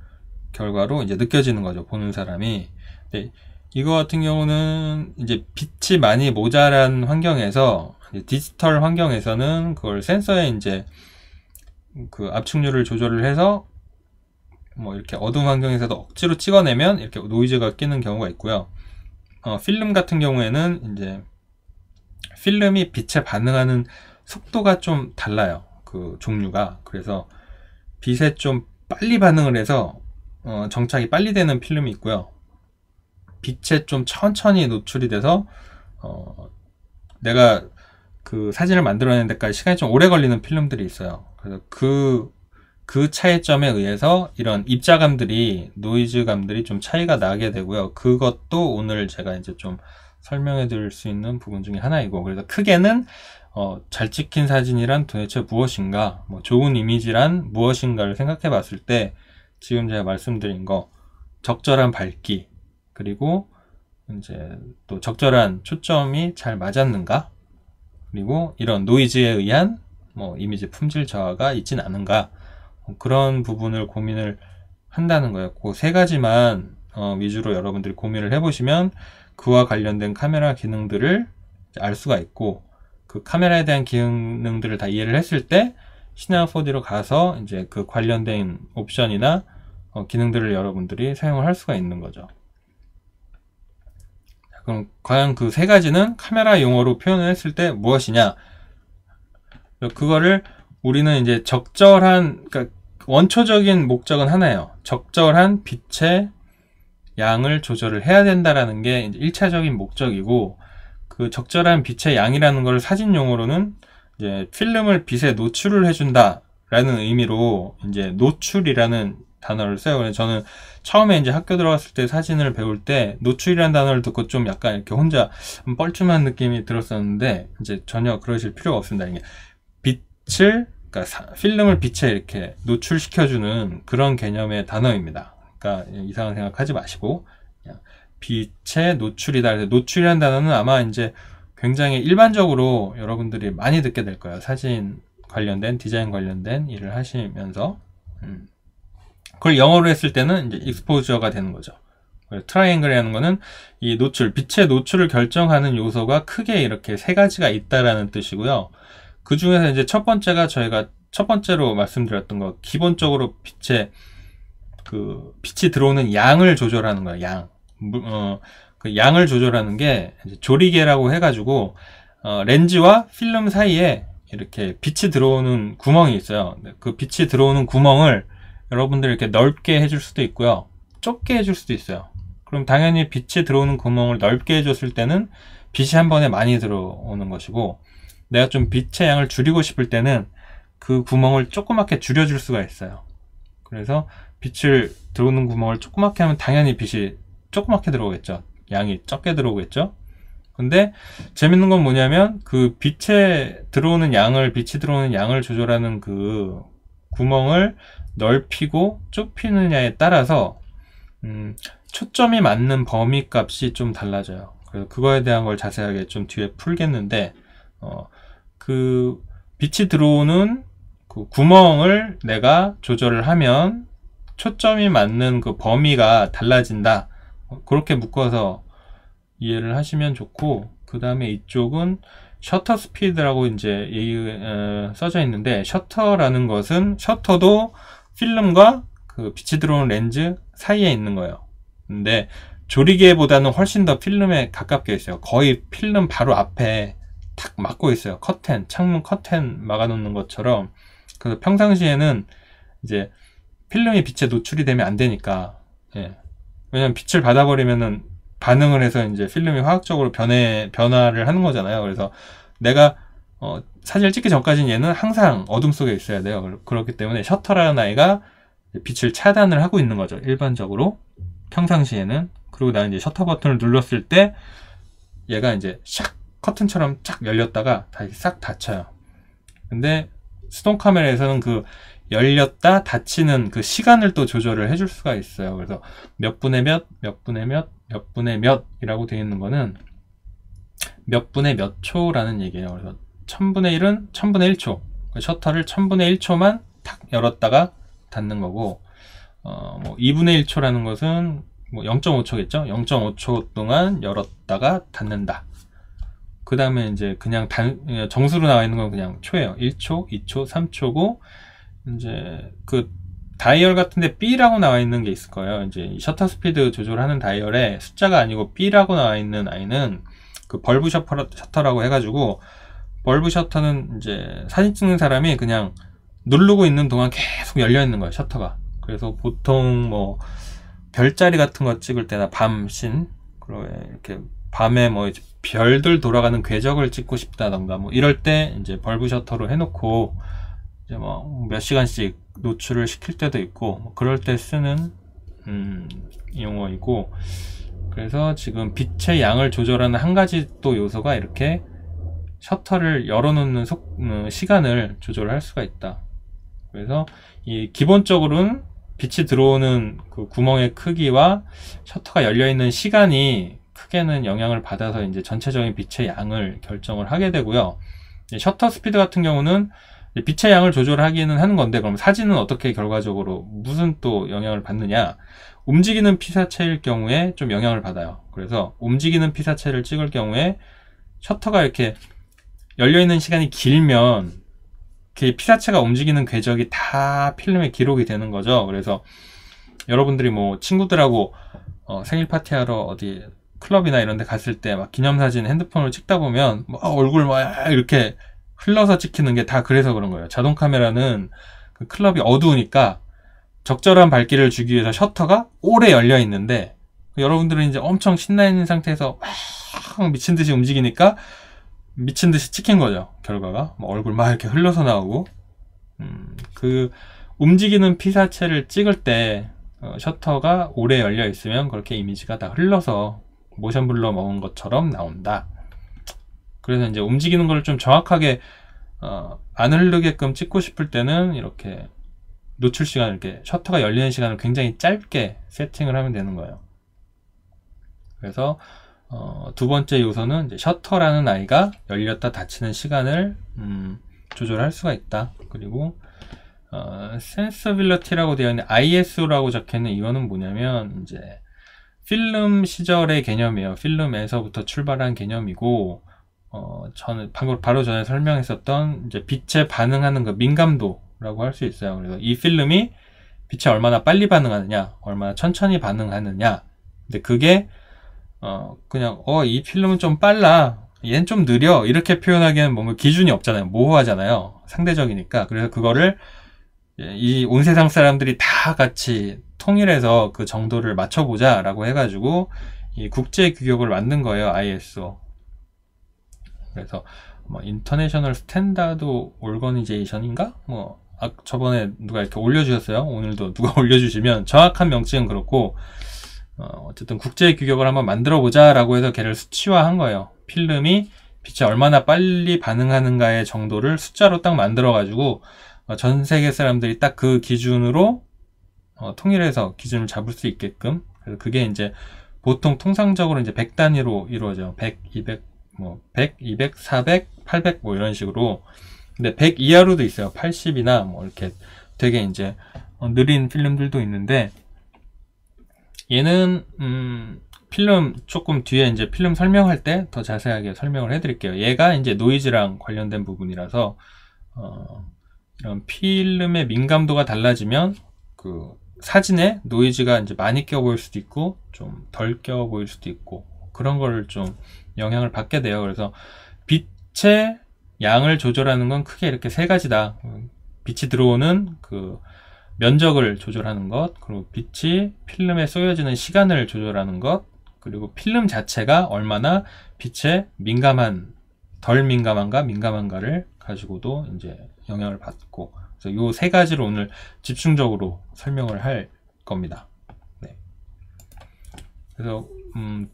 결과로 이제 느껴지는 거죠 보는 사람이 네, 이거 같은 경우는 이제 빛이 많이 모자란 환경에서 디지털 환경에서는 그걸 센서에 이제 그 압축률을 조절을 해서 뭐 이렇게 어두운 환경에서도 억지로 찍어내면 이렇게 노이즈가 끼는 경우가 있고요. 어, 필름 같은 경우에는 이제 필름이 빛에 반응하는 속도가 좀 달라요. 그 종류가. 그래서 빛에 좀 빨리 반응을 해서 어, 정착이 빨리 되는 필름이 있고요. 빛에 좀 천천히 노출이 돼서 어, 내가 그 사진을 만들어내는 데까지 시간이 좀 오래 걸리는 필름들이 있어요. 그래서 그, 그 차이점에 의해서 이런 입자감들이, 노이즈감들이 좀 차이가 나게 되고요. 그것도 오늘 제가 이제 좀 설명해 드릴 수 있는 부분 중에 하나이고, 그래서 크게는 어, 잘 찍힌 사진이란 도대체 무엇인가, 뭐 좋은 이미지란 무엇인가를 생각해 봤을 때 지금 제가 말씀드린 거 적절한 밝기 그리고 이제 또 적절한 초점이 잘 맞았는가 그리고 이런 노이즈에 의한 뭐 이미지 품질 저하가 있진 않은가 뭐 그런 부분을 고민을 한다는 거였고 세 가지만 어, 위주로 여러분들이 고민을 해보시면 그와 관련된 카메라 기능들을 알 수가 있고 그 카메라에 대한 기능들을 다 이해를 했을 때 시네마 4D로 가서 이제 그 관련된 옵션이나 어, 기능들을 여러분들이 사용을 할 수가 있는 거죠. 자, 그럼 과연 그 세 가지는 카메라 용어로 표현을 했을 때 무엇이냐? 그거를 우리는 이제 적절한 그러니까 원초적인 목적은 하나예요. 적절한 빛의 양을 조절을 해야 된다라는 게 이제 1차적인 목적이고 그 적절한 빛의 양이라는 걸 사진 용어로는 이제 필름을 빛에 노출을 해준다라는 의미로 이제 노출이라는 단어를 써요. 그래서 저는 처음에 이제 학교 들어갔을 때 사진을 배울 때 노출이라는 단어를 듣고 좀 약간 이렇게 혼자 뻘쭘한 느낌이 들었었는데 이제 전혀 그러실 필요가 없습니다. 이게 빛을 그러니까 필름을 빛에 이렇게 노출시켜주는 그런 개념의 단어입니다. 그러니까 이상한 생각하지 마시고 빛의 노출이다. 노출이라는 단어는 아마 이제 굉장히 일반적으로 여러분들이 많이 듣게 될 거예요. 사진 관련된 디자인 관련된 일을 하시면서 음. 그걸 영어로 했을 때는 이제 익스포저가 되는 거죠. 트라이앵글이라는 거는 이 노출, 빛의 노출을 결정하는 요소가 크게 이렇게 세 가지가 있다라는 뜻이고요. 그 중에서 이제 첫 번째가 저희가 첫 번째로 말씀드렸던 거, 기본적으로 빛의 그 빛이 들어오는 양을 조절하는 거예요. 양. 어, 그 양을 조절하는 게 조리개라고 해가지고 어, 렌즈와 필름 사이에 이렇게 빛이 들어오는 구멍이 있어요. 그 빛이 들어오는 구멍을 여러분들 이렇게 넓게 해줄 수도 있고요. 좁게 해줄 수도 있어요. 그럼 당연히 빛이 들어오는 구멍을 넓게 해줬을 때는 빛이 한 번에 많이 들어오는 것이고 내가 좀 빛의 양을 줄이고 싶을 때는 그 구멍을 조그맣게 줄여줄 수가 있어요. 그래서 빛을 들어오는 구멍을 조그맣게 하면 당연히 빛이 조그맣게 들어오겠죠. 양이 적게 들어오겠죠. 근데 재밌는 건 뭐냐면 그 빛에 들어오는 양을 빛이 들어오는 양을 조절하는 그 구멍을 넓히고 좁히느냐에 따라서 음, 초점이 맞는 범위 값이 좀 달라져요. 그래서 그거에 대한 걸 자세하게 좀 뒤에 풀겠는데 어, 그 빛이 들어오는 그 구멍을 내가 조절을 하면 초점이 맞는 그 범위가 달라진다. 그렇게 묶어서 이해를 하시면 좋고 그 다음에 이쪽은 셔터 스피드라고 이제 얘기, 어, 써져 있는데 셔터라는 것은 셔터도 필름과 그 빛이 들어오는 렌즈 사이에 있는 거예요. 근데 조리개보다는 훨씬 더 필름에 가깝게 있어요. 거의 필름 바로 앞에 탁 막고 있어요. 커튼, 창문 커튼 막아놓는 것처럼. 그래서 평상시에는 이제 필름이 빛에 노출이 되면 안 되니까, 예. 왜냐면 빛을 받아버리면은 반응을 해서 이제 필름이 화학적으로 변해 변화를 하는 거잖아요. 그래서 내가 어, 사진을 찍기 전까지는 얘는 항상 어둠 속에 있어야 돼요. 그렇기 때문에 셔터라는 아이가 빛을 차단을 하고 있는 거죠. 일반적으로 평상시에는 그리고 나 이제 셔터 버튼을 눌렀을 때 얘가 이제 샥 커튼처럼 쫙 열렸다가 다시 싹 닫혀요. 근데 수동 카메라에서는 그 열렸다 닫히는 그 시간을 또 조절을 해줄 수가 있어요. 그래서 몇 분에 몇, 몇 분에 몇, 몇 분에 몇이라고 되어 있는 거는 몇 분에 몇 초라는 얘기예요. 그래서 1000분의 1은 1000분의 1초. 그 셔터를 1000분의 1초만 탁 열었다가 닫는 거고, 어, 뭐 2분의 1초라는 것은 뭐 0.5초겠죠? 0.5초 동안 열었다가 닫는다. 그 다음에 이제 그냥 단, 정수로 나와 있는 건 그냥 초예요. 1초, 2초, 3초고, 이제 그 다이얼 같은데 B라고 나와 있는 게 있을 거예요. 이제 셔터 스피드 조절하는 다이얼에 숫자가 아니고 B라고 나와 있는 아이는 그 벌브 셔터, 라고 해가지고 벌브 셔터는 이제 사진 찍는 사람이 그냥 누르고 있는 동안 계속 열려 있는 거예요. 셔터가. 그래서 보통 뭐 별자리 같은 거 찍을 때나 밤씬 이렇게 밤에 뭐 별들 돌아가는 궤적을 찍고 싶다던가 뭐 이럴 때 이제 벌브 셔터로 해놓고 이제 뭐몇 시간씩 노출을 시킬 때도 있고 뭐 그럴 때 쓰는 음, 용어이고 그래서 지금 빛의 양을 조절하는 한 가지 또 요소가 이렇게 셔터를 열어놓는 속, 음, 시간을 조절할 수가 있다. 그래서 이 기본적으로는 빛이 들어오는 그 구멍의 크기와 셔터가 열려 있는 시간이 크게는 영향을 받아서 이제 전체적인 빛의 양을 결정을 하게 되고요. 셔터 스피드 같은 경우는 빛의 양을 조절하기는 하는 건데 그럼 사진은 어떻게 결과적으로 무슨 또 영향을 받느냐 움직이는 피사체일 경우에 좀 영향을 받아요 그래서 움직이는 피사체를 찍을 경우에 셔터가 이렇게 열려있는 시간이 길면 그 피사체가 움직이는 궤적이 다 필름에 기록이 되는 거죠 그래서 여러분들이 뭐 친구들하고 어, 생일 파티하러 어디 클럽이나 이런 데 갔을 때 막 기념사진 핸드폰으로 찍다 보면 막 얼굴 막 이렇게 흘러서 찍히는 게 다 그래서 그런 거예요. 자동 카메라는 그 클럽이 어두우니까 적절한 밝기를 주기 위해서 셔터가 오래 열려 있는데 여러분들은 이제 엄청 신나 있는 상태에서 막 미친 듯이 움직이니까 미친 듯이 찍힌 거죠. 결과가 뭐 얼굴 막 이렇게 흘러서 나오고 음, 그 움직이는 피사체를 찍을 때 어, 셔터가 오래 열려 있으면 그렇게 이미지가 다 흘러서 모션 블러 먹은 것처럼 나온다. 그래서 이제 움직이는 걸 좀 정확하게 어, 안 흐르게끔 찍고 싶을 때는 이렇게 노출 시간 이렇게 셔터가 열리는 시간을 굉장히 짧게 세팅을 하면 되는 거예요. 그래서 어, 두 번째 요소는 이제 셔터라는 아이가 열렸다 닫히는 시간을 음, 조절할 수가 있다. 그리고 어, 센서빌러티라고 되어 있는 ISO라고 적혀 있는 이거는 뭐냐면 이제 필름 시절의 개념이에요. 필름에서부터 출발한 개념이고 어, 전, 방금 바로 전에 설명했었던 이제 빛에 반응하는 그 민감도라고 할 수 있어요. 그래서 이 필름이 빛에 얼마나 빨리 반응하느냐, 얼마나 천천히 반응하느냐. 근데 그게, 어, 그냥, 어, 이 필름은 좀 빨라. 얘는 좀 느려. 이렇게 표현하기에는 뭔가 기준이 없잖아요. 모호하잖아요. 상대적이니까. 그래서 그거를 이 온 세상 사람들이 다 같이 통일해서 그 정도를 맞춰보자라고 해가지고 이 국제 규격을 만든 거예요. ISO. 그래서 뭐 인터내셔널 스탠다드 올거니제이션인가 뭐 아, 저번에 누가 이렇게 올려주셨어요. 오늘도 누가 올려주시면 정확한 명칭은 그렇고 어, 쨌든 국제 규격을 한번 만들어 보자라고 해서 걔를 수치화한 거예요. 필름이 빛이 얼마나 빨리 반응하는가의 정도를 숫자로 딱 만들어 가지고 어, 전 세계 사람들이 딱 그 기준으로 어, 통일해서 기준을 잡을 수 있게끔 그래서 그게 이제 보통 통상적으로 이제 100 단위로 이루어져요. 100, 200, 뭐 100, 200, 400, 800 뭐 이런 식으로 근데 100 이하로도 있어요. 80이나 뭐 이렇게 되게 이제 어, 느린 필름들도 있는데 얘는 음 필름 조금 뒤에 이제 필름 설명할 때 더 자세하게 설명을 해드릴게요. 얘가 이제 노이즈랑 관련된 부분이라서 어 이런 필름의 민감도가 달라지면 그 사진에 노이즈가 이제 많이 껴 보일 수도 있고 좀 덜 껴 보일 수도 있고 그런 거를 좀 영향을 받게 돼요. 그래서 빛의 양을 조절하는 건 크게 이렇게 세 가지다. 빛이 들어오는 그 면적을 조절하는 것, 그리고 빛이 필름에 쏘여지는 시간을 조절하는 것, 그리고 필름 자체가 얼마나 빛에 민감한, 덜 민감한가, 민감한가를 가지고도 이제 영향을 받고, 그래서 요세 가지를 오늘 집중적으로 설명을 할 겁니다. 네. 그래서 음,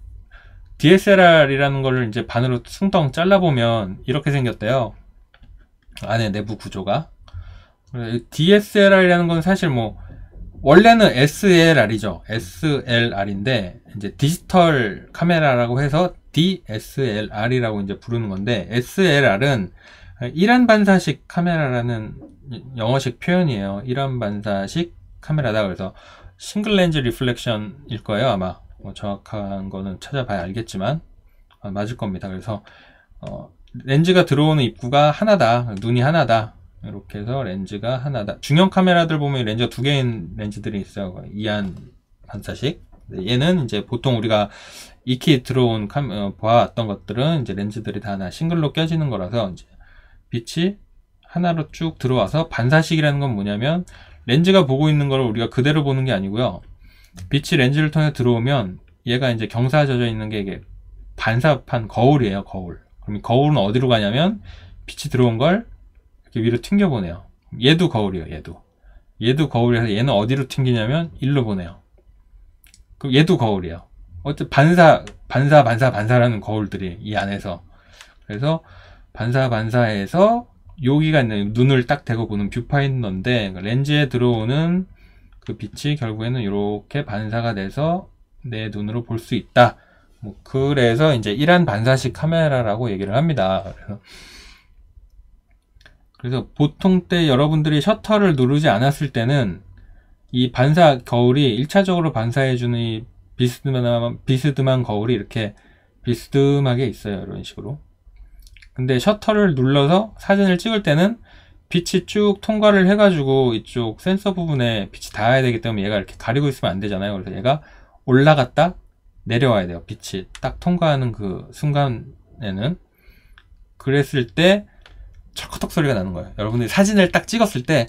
DSLR이라는 거를 이제 반으로 숭덩 잘라보면 이렇게 생겼대요. 안에 내부 구조가. DSLR이라는 건 사실 뭐, 원래는 SLR이죠. SLR인데, 이제 디지털 카메라라고 해서 DSLR이라고 이제 부르는 건데, SLR은 일환 반사식 카메라라는 영어식 표현이에요. 일환 반사식 카메라다. 그래서 싱글 렌즈 리플렉션일 거예요, 아마. 뭐 정확한 거는 찾아봐야 알겠지만 아, 맞을 겁니다. 그래서 어, 렌즈가 들어오는 입구가 하나다, 눈이 하나다. 이렇게 해서 렌즈가 하나다. 중형 카메라들 보면 렌즈가 두 개인 렌즈들이 있어요. 그 이안 반사식. 얘는 이제 보통 우리가 익히 들어온 카 어, 보아왔던 것들은 이제 렌즈들이 다 하나 싱글로 껴지는 거라서 이제 빛이 하나로 쭉 들어와서 반사식이라는 건 뭐냐면 렌즈가 보고 있는 걸 우리가 그대로 보는 게 아니고요. 빛이 렌즈를 통해 들어오면 얘가 이제 경사져져 있는 게 이게 반사판 거울이에요, 거울. 그럼 거울은 어디로 가냐면 빛이 들어온 걸 이렇게 위로 튕겨 보내요. 얘도 거울이에요, 얘도. 얘도 거울이라서 얘는 어디로 튕기냐면 일로 보내요. 그럼 얘도 거울이에요. 어쨌든 반사, 반사, 반사, 반사라는 거울들이 이 안에서. 그래서 반사, 반사에서 여기가 있는 눈을 딱 대고 보는 뷰파인더인데 그러니까 렌즈에 들어오는 그 빛이 결국에는 이렇게 반사가 돼서 내 눈으로 볼 수 있다. 뭐 그래서 이제 이란 반사식 카메라라고 얘기를 합니다. 그래서, 그래서 보통 때 여러분들이 셔터를 누르지 않았을 때는 이 반사 거울이 1차적으로 반사해주는 이 비스듬한, 비스듬한 거울이 이렇게 비스듬하게 있어요. 이런 식으로. 근데 셔터를 눌러서 사진을 찍을 때는 빛이 쭉 통과를 해가지고 이쪽 센서 부분에 빛이 닿아야 되기 때문에 얘가 이렇게 가리고 있으면 안 되잖아요. 그래서 얘가 올라갔다 내려와야 돼요. 빛이 딱 통과하는 그 순간에는 그랬을 때 철커덕 소리가 나는 거예요. 여러분들이 사진을 딱 찍었을 때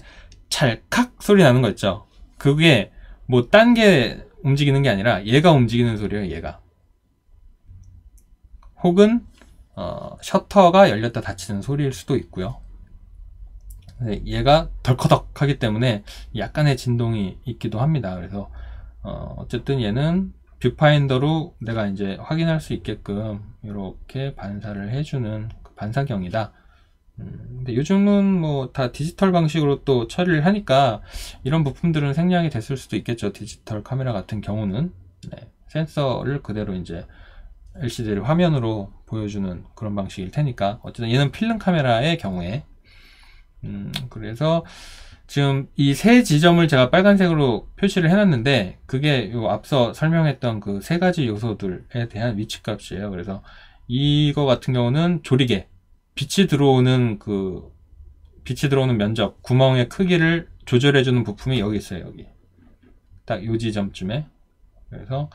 찰칵 소리 나는 거 있죠. 그게 뭐 딴 게 움직이는 게 아니라 얘가 움직이는 소리예요. 얘가 혹은 어, 셔터가 열렸다 닫히는 소리일 수도 있고요. 네, 얘가 덜커덕하기 때문에 약간의 진동이 있기도 합니다. 그래서 어, 어쨌든 얘는 뷰파인더로 내가 이제 확인할 수 있게끔 이렇게 반사를 해주는 그 반사경이다. 음, 근데 요즘은 뭐 다 디지털 방식으로 또 처리를 하니까 이런 부품들은 생략이 됐을 수도 있겠죠. 디지털 카메라 같은 경우는 네, 센서를 그대로 이제 LCD를 화면으로 보여주는 그런 방식일 테니까 어쨌든 얘는 필름 카메라의 경우에 음, 그래서 지금 이 세 지점을 제가 빨간색으로 표시를 해놨는데 그게 요 앞서 설명했던 그 세 가지 요소들에 대한 위치값이에요. 그래서 이거 같은 경우는 조리개 빛이 들어오는 그 빛이 들어오는 면적 구멍의 크기를 조절해주는 부품이 여기 있어요. 여기 딱 요 지점쯤에 그래서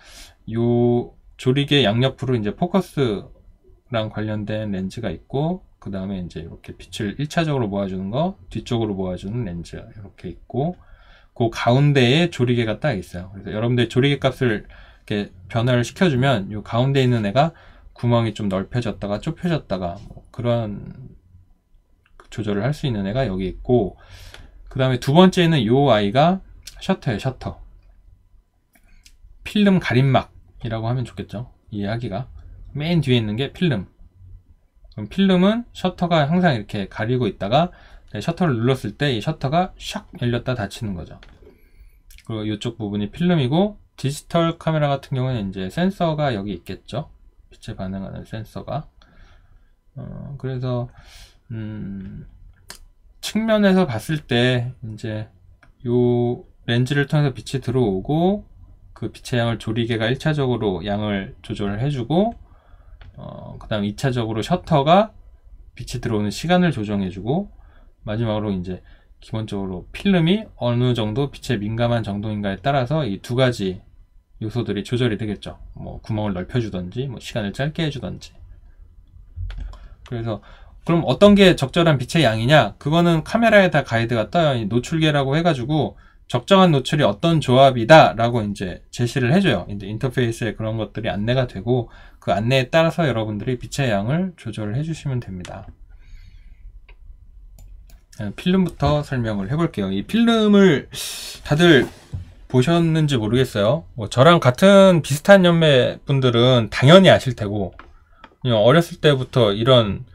요 조리개 양옆으로 이제 포커스랑 관련된 렌즈가 있고 그 다음에 이제 이렇게 빛을 1차적으로 모아주는 거, 뒤쪽으로 모아주는 렌즈 이렇게 있고 그 가운데에 조리개가 딱 있어요. 그래서 여러분들 조리개 값을 이렇게 변화를 시켜주면 이 가운데 있는 애가 구멍이 좀 넓혀졌다가 좁혀졌다가 뭐 그런 조절을 할 수 있는 애가 여기 있고 그 다음에 두 번째는 이 아이가 셔터예요 셔터 필름 가림막이라고 하면 좋겠죠 이해하기가 맨 뒤에 있는 게 필름 그럼 필름은 셔터가 항상 이렇게 가리고 있다가 네, 셔터를 눌렀을 때 이 셔터가 샥 열렸다 닫히는 거죠. 그리고 이쪽 부분이 필름이고 디지털 카메라 같은 경우는 이제 센서가 여기 있겠죠. 빛에 반응하는 센서가. 어, 그래서 음, 측면에서 봤을 때 이제 이 렌즈를 통해서 빛이 들어오고 그 빛의 양을 조리개가 1차적으로 양을 조절을 해주고 어, 그 다음 2차적으로 셔터가 빛이 들어오는 시간을 조정해주고 마지막으로 이제 기본적으로 필름이 어느 정도 빛에 민감한 정도인가에 따라서 이 두 가지 요소들이 조절이 되겠죠. 뭐 구멍을 넓혀주던지 뭐 시간을 짧게 해주던지 그래서 그럼 어떤 게 적절한 빛의 양이냐? 그거는 카메라에 다 가이드가 떠요. 노출계라고 해가지고 적정한 노출이 어떤 조합이다라고 이제 제시를 해줘요. 이제 인터페이스에 그런 것들이 안내가 되고 그 안내에 따라서 여러분들이 빛의 양을 조절을 해주시면 됩니다. 네, 필름부터 설명을 해볼게요. 이 필름을 다들 보셨는지 모르겠어요. 뭐 저랑 같은 비슷한 연매 분들은 당연히 아실 테고, 그냥 어렸을 때부터 이런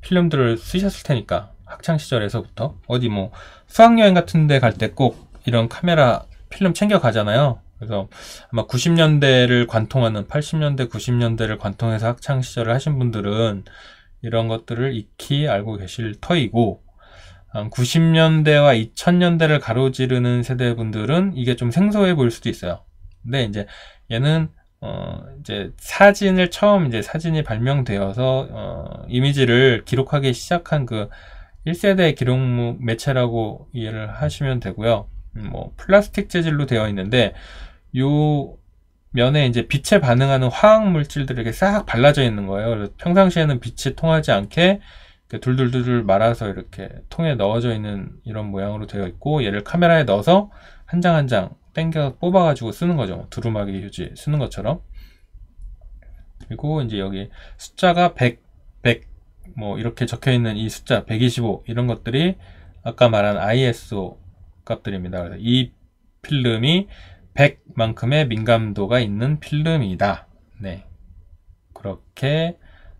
필름들을 쓰셨을 테니까, 학창시절에서부터. 어디 뭐, 수학여행 같은 데 갈 때 꼭 이런 카메라 필름 챙겨가잖아요. 그래서 아마 90년대를 관통하는 80년대 90년대를 관통해서 학창 시절을 하신 분들은 이런 것들을 익히 알고 계실 터이고 90년대와 2000년대를 가로지르는 세대분들은 이게 좀 생소해 보일 수도 있어요. 근데 이제 얘는 어 이제 사진을 처음 이제 사진이 발명되어서 어 이미지를 기록하기 시작한 그 1세대 기록 매체라고 이해를 하시면 되고요. 음, 뭐 플라스틱 재질로 되어 있는데 요 면에 이제 빛에 반응하는 화학 물질들이 게싹 발라져 있는 거예요. 평상시에는 빛이 통하지 않게 둘둘둘둘 말아서 이렇게 통에 넣어져 있는 이런 모양으로 되어 있고 얘를 카메라에 넣어서 한 장 한장 한장 땡겨 뽑아가지고 쓰는 거죠. 두루마기 휴지 쓰는 것처럼. 그리고 이제 여기 숫자가 100, 100, 뭐 이렇게 적혀 있는 이 숫자 125 이런 것들이 아까 말한 ISO 값들입니다. 그래서 이 필름이 100만큼의 민감도가 있는 필름이다. 네. 그렇게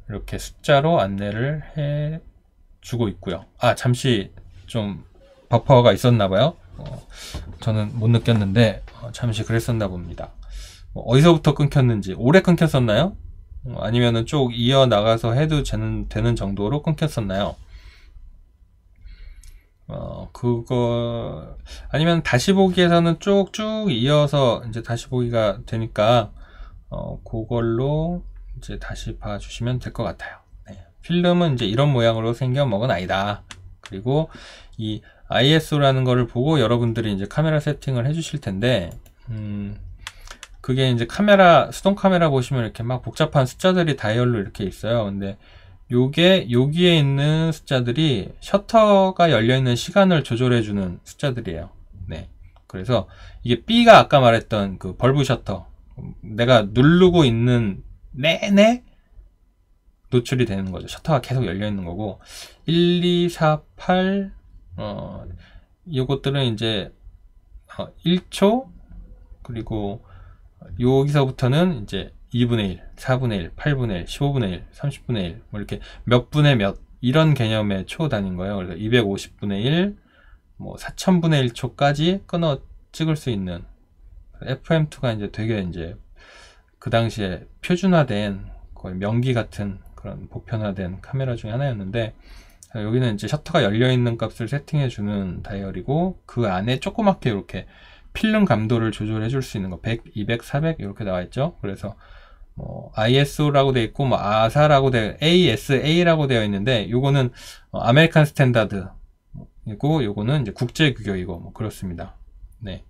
이렇게 숫자로 안내를 해 주고 있고요. 아, 잠시 좀 버퍼가 있었나 봐요. 어, 저는 못 느꼈는데 어, 잠시 그랬었나 봅니다. 뭐 어디서부터 끊겼는지 오래 끊겼었나요? 어, 아니면은 쭉 이어 나가서 해도 되는, 되는 정도로 끊겼었나요? 어, 그거, 아니면 다시 보기에서는 쭉쭉 이어서 이제 다시 보기가 되니까, 어, 그걸로 이제 다시 봐주시면 될 것 같아요. 네. 필름은 이제 이런 모양으로 생겨 먹은 아이다. 그리고 이 ISO라는 거를 보고 여러분들이 이제 카메라 세팅을 해주실 텐데, 음, 그게 이제 카메라, 수동 카메라 보시면 이렇게 막 복잡한 숫자들이 다이얼로 이렇게 있어요. 근데 요게 여기에 있는 숫자들이 셔터가 열려있는 시간을 조절해주는 숫자들이에요. 네. 그래서 이게 B가 아까 말했던 그 벌브 셔터 내가 누르고 있는 내내 노출이 되는 거죠. 셔터가 계속 열려 있는 거고 1, 2, 4, 8 어, 요것들은 이제 1초 어, 그리고 여기서부터는 이제 2분의 1, 4분의 1, 8분의 1, 15분의 1, 30분의 1, 뭐 이렇게 몇 분의 몇, 이런 개념의 초단인 거예요. 그래서 250분의 1, 뭐 4000분의 1초까지 끊어 찍을 수 있는 FM2가 이제 되게 이제 그 당시에 표준화된 거의 명기 같은 그런 보편화된 카메라 중에 하나였는데 여기는 이제 셔터가 열려 있는 값을 세팅해 주는 다이얼이고 그 안에 조그맣게 이렇게 필름 감도를 조절해 줄 수 있는 거 100, 200, 400 이렇게 나와 있죠. 그래서 뭐 ISO라고 되어 있고 뭐 아사라고 되어 ASA라고 되어 있는데 요거는 아메리칸 어, 스탠다드 이고 요거는 이제 국제 규격이고 뭐 그렇습니다. 네.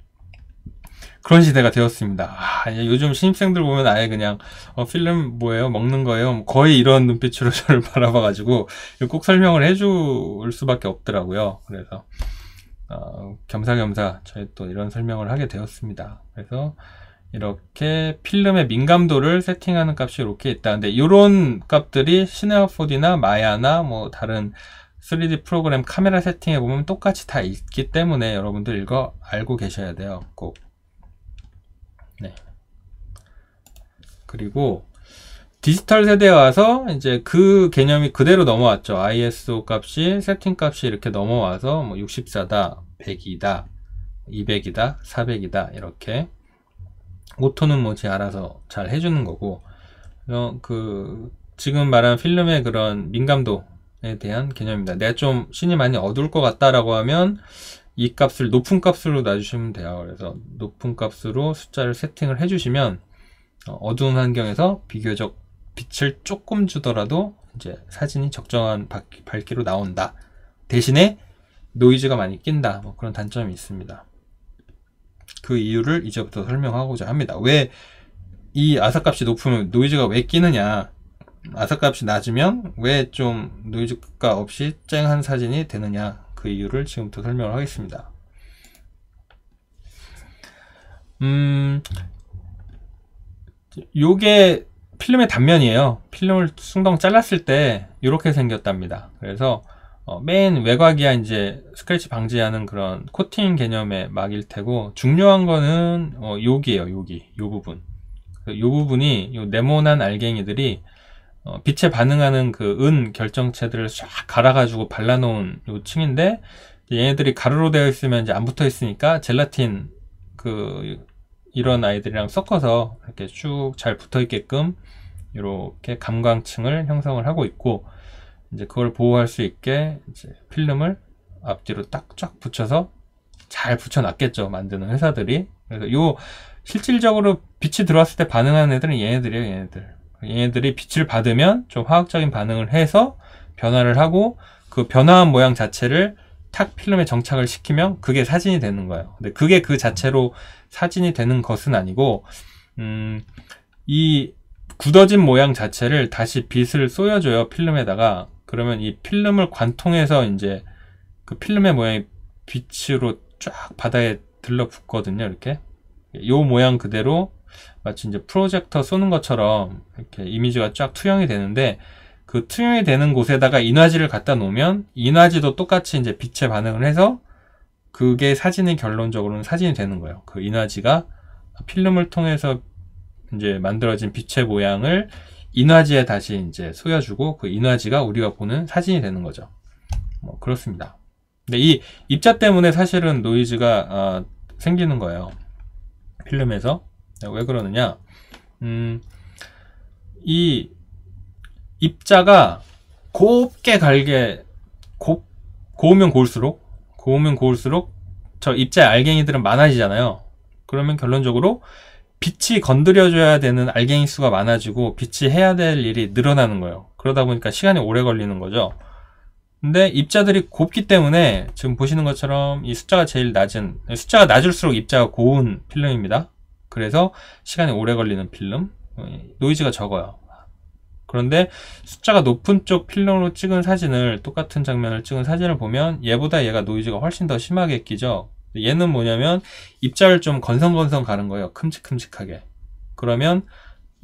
그런 시대가 되었습니다. 아, 예, 요즘 신입생들 보면 아예 그냥 어, 필름 뭐예요? 먹는 거예요? 뭐, 거의 이런 눈빛으로 저를 바라봐가지고 꼭 설명을 해줄 수밖에 없더라고요. 그래서 어, 겸사겸사 저희 또 이런 설명을 하게 되었습니다. 그래서 이렇게 필름의 민감도를 세팅하는 값이 이렇게 있다. 근데 이런 값들이 시네어포디나 마야나 뭐 다른 3D 프로그램 카메라 세팅에 보면 똑같이 다 있기 때문에 여러분들 이거 알고 계셔야 돼요. 꼭. 네. 그리고 디지털 세대에 와서 이제 그 개념이 그대로 넘어왔죠. ISO 값이 세팅 값이 이렇게 넘어와서 뭐 64다, 100이다, 200이다, 400이다 이렇게 오토는 뭐지 알아서 잘 해주는 거고 어, 그 지금 말한 필름의 그런 민감도에 대한 개념입니다. 내가 좀 신이 많이 어두울 것 같다라고 하면 이 값을 높은 값으로 놔주시면 돼요. 그래서 높은 값으로 숫자를 세팅을 해주시면 어, 어두운 환경에서 비교적 빛을 조금 주더라도 이제 사진이 적정한 밝기로 나온다. 대신에 노이즈가 많이 낀다. 뭐 그런 단점이 있습니다. 그 이유를 이제부터 설명하고자 합니다. 왜 이아삭 값이 높으면 노이즈가 왜 끼느냐? 아삭 값이 낮으면 왜 좀 노이즈가 없이 쨍한 사진이 되느냐? 그 이유를 지금부터 설명을 하겠습니다. 음, 요게 필름의 단면이에요. 필름을 숭덩 잘랐을 때 이렇게 생겼답니다. 그래서 어, 맨 외곽이야 이제 스크래치 방지하는 그런 코팅 개념의 막일 테고 중요한 거는 어, 여기에요 여기 요 부분 이 그 부분이 요 네모난 알갱이들이 어, 빛에 반응하는 그 은 결정체들을 쫙 갈아가지고 발라놓은 요 층인데 얘네들이 가루로 되어 있으면 이제 안 붙어 있으니까 젤라틴 그 이런 아이들이랑 섞어서 이렇게 쭉 잘 붙어 있게끔 이렇게 감광층을 형성을 하고 있고 이제 그걸 보호할 수 있게 이제 필름을 앞뒤로 딱 쫙 붙여서 잘 붙여놨겠죠 만드는 회사들이 그래서 요 실질적으로 빛이 들어왔을 때 반응하는 애들은 얘네들이에요 얘네들 얘네들이 빛을 받으면 좀 화학적인 반응을 해서 변화를 하고 그 변화한 모양 자체를 탁 필름에 정착을 시키면 그게 사진이 되는 거예요. 근데 그게 그 자체로 사진이 되는 것은 아니고, 음, 이 굳어진 모양 자체를 다시 빛을 쏘여줘요, 필름에다가. 그러면 이 필름을 관통해서 이제 그 필름의 모양이 빛으로 쫙 바다에 들러붙거든요. 이렇게 요 모양 그대로 마치 이제 프로젝터 쏘는 것처럼 이렇게 이미지가 쫙 투영이 되는데 그 투영이 되는 곳에다가 인화지를 갖다 놓으면 인화지도 똑같이 이제 빛에 반응을 해서 그게 사진이 결론적으로는 사진이 되는 거예요. 그 인화지가 필름을 통해서 이제 만들어진 빛의 모양을 인화지에 다시 이제 쏘여주고 그 인화지가 우리가 보는 사진이 되는 거죠. 뭐 그렇습니다. 근데 이 입자 때문에 사실은 노이즈가 어, 생기는 거예요. 필름에서 왜 그러느냐? 음, 이 입자가 곱게 갈게 곱 고우면 고울수록 고우면 고울수록 저 입자 알갱이들은 많아지잖아요. 그러면 결론적으로 빛이 건드려줘야 되는 알갱이 수가 많아지고 빛이 해야 될 일이 늘어나는 거예요. 그러다 보니까 시간이 오래 걸리는 거죠. 근데 입자들이 곱기 때문에 지금 보시는 것처럼 이 숫자가 제일 낮은 숫자가 낮을수록 입자가 고운 필름입니다. 그래서 시간이 오래 걸리는 필름 어, 노이즈가 적어요. 그런데 숫자가 높은 쪽 필름으로 찍은 사진을 똑같은 장면을 찍은 사진을 보면 얘보다 얘가 노이즈가 훨씬 더 심하게 끼죠. 얘는 뭐냐면 입자를 좀 건성건성 가는 거예요. 큼직큼직하게. 그러면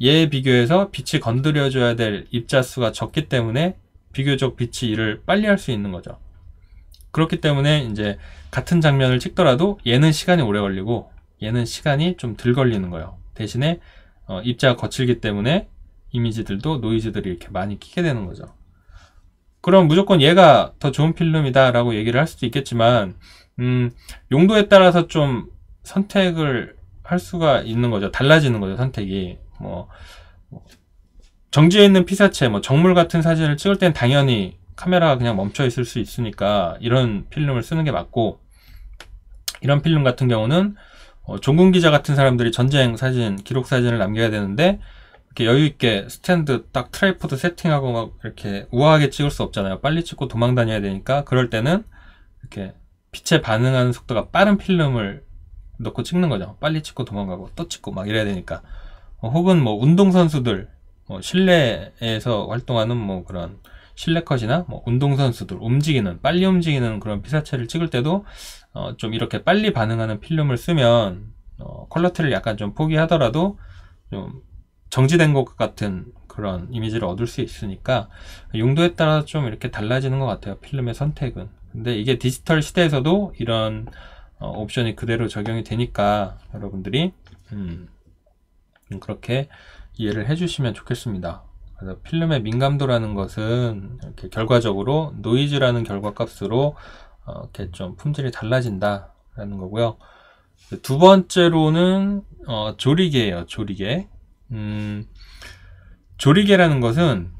얘에 비교해서 빛이 건드려줘야 될 입자 수가 적기 때문에 비교적 빛이 일을 빨리 할 수 있는 거죠. 그렇기 때문에 이제 같은 장면을 찍더라도 얘는 시간이 오래 걸리고 얘는 시간이 좀 덜 걸리는 거예요. 대신에 어, 입자가 거칠기 때문에 이미지들도 노이즈들이 이렇게 많이 끼게 되는 거죠. 그럼 무조건 얘가 더 좋은 필름이다 라고 얘기를 할 수도 있겠지만 음, 용도에 따라서 좀 선택을 할 수가 있는 거죠. 달라지는 거죠, 선택이. 뭐, 정지해 있는 피사체, 뭐, 정물 같은 사진을 찍을 땐 당연히 카메라가 그냥 멈춰 있을 수 있으니까 이런 필름을 쓰는 게 맞고, 이런 필름 같은 경우는 어, 종군 기자 같은 사람들이 전쟁 사진, 기록 사진을 남겨야 되는데, 이렇게 여유 있게 스탠드 딱 트라이포드 세팅하고 막 이렇게 우아하게 찍을 수 없잖아요. 빨리 찍고 도망 다녀야 되니까 그럴 때는 이렇게 빛에 반응하는 속도가 빠른 필름을 넣고 찍는 거죠. 빨리 찍고 도망가고 또 찍고 막 이래야 되니까. 어, 혹은 뭐 운동선수들, 뭐 실내에서 활동하는 뭐 그런 실내컷이나 뭐 운동선수들 움직이는, 빨리 움직이는 그런 피사체를 찍을 때도 어, 좀 이렇게 빨리 반응하는 필름을 쓰면 어, 컬러트를 약간 좀 포기하더라도 좀 정지된 것 같은 그런 이미지를 얻을 수 있으니까 용도에 따라 좀 이렇게 달라지는 것 같아요. 필름의 선택은. 근데 이게 디지털 시대에서도 이런 어, 옵션이 그대로 적용이 되니까 여러분들이 음, 그렇게 이해를 해주시면 좋겠습니다. 그래서 필름의 민감도라는 것은 이렇게 결과적으로 노이즈라는 결과 값으로 어, 이렇게 좀 품질이 달라진다라는 거고요. 두 번째로는 어, 조리개예요. 조리개. 음, 조리개라는 것은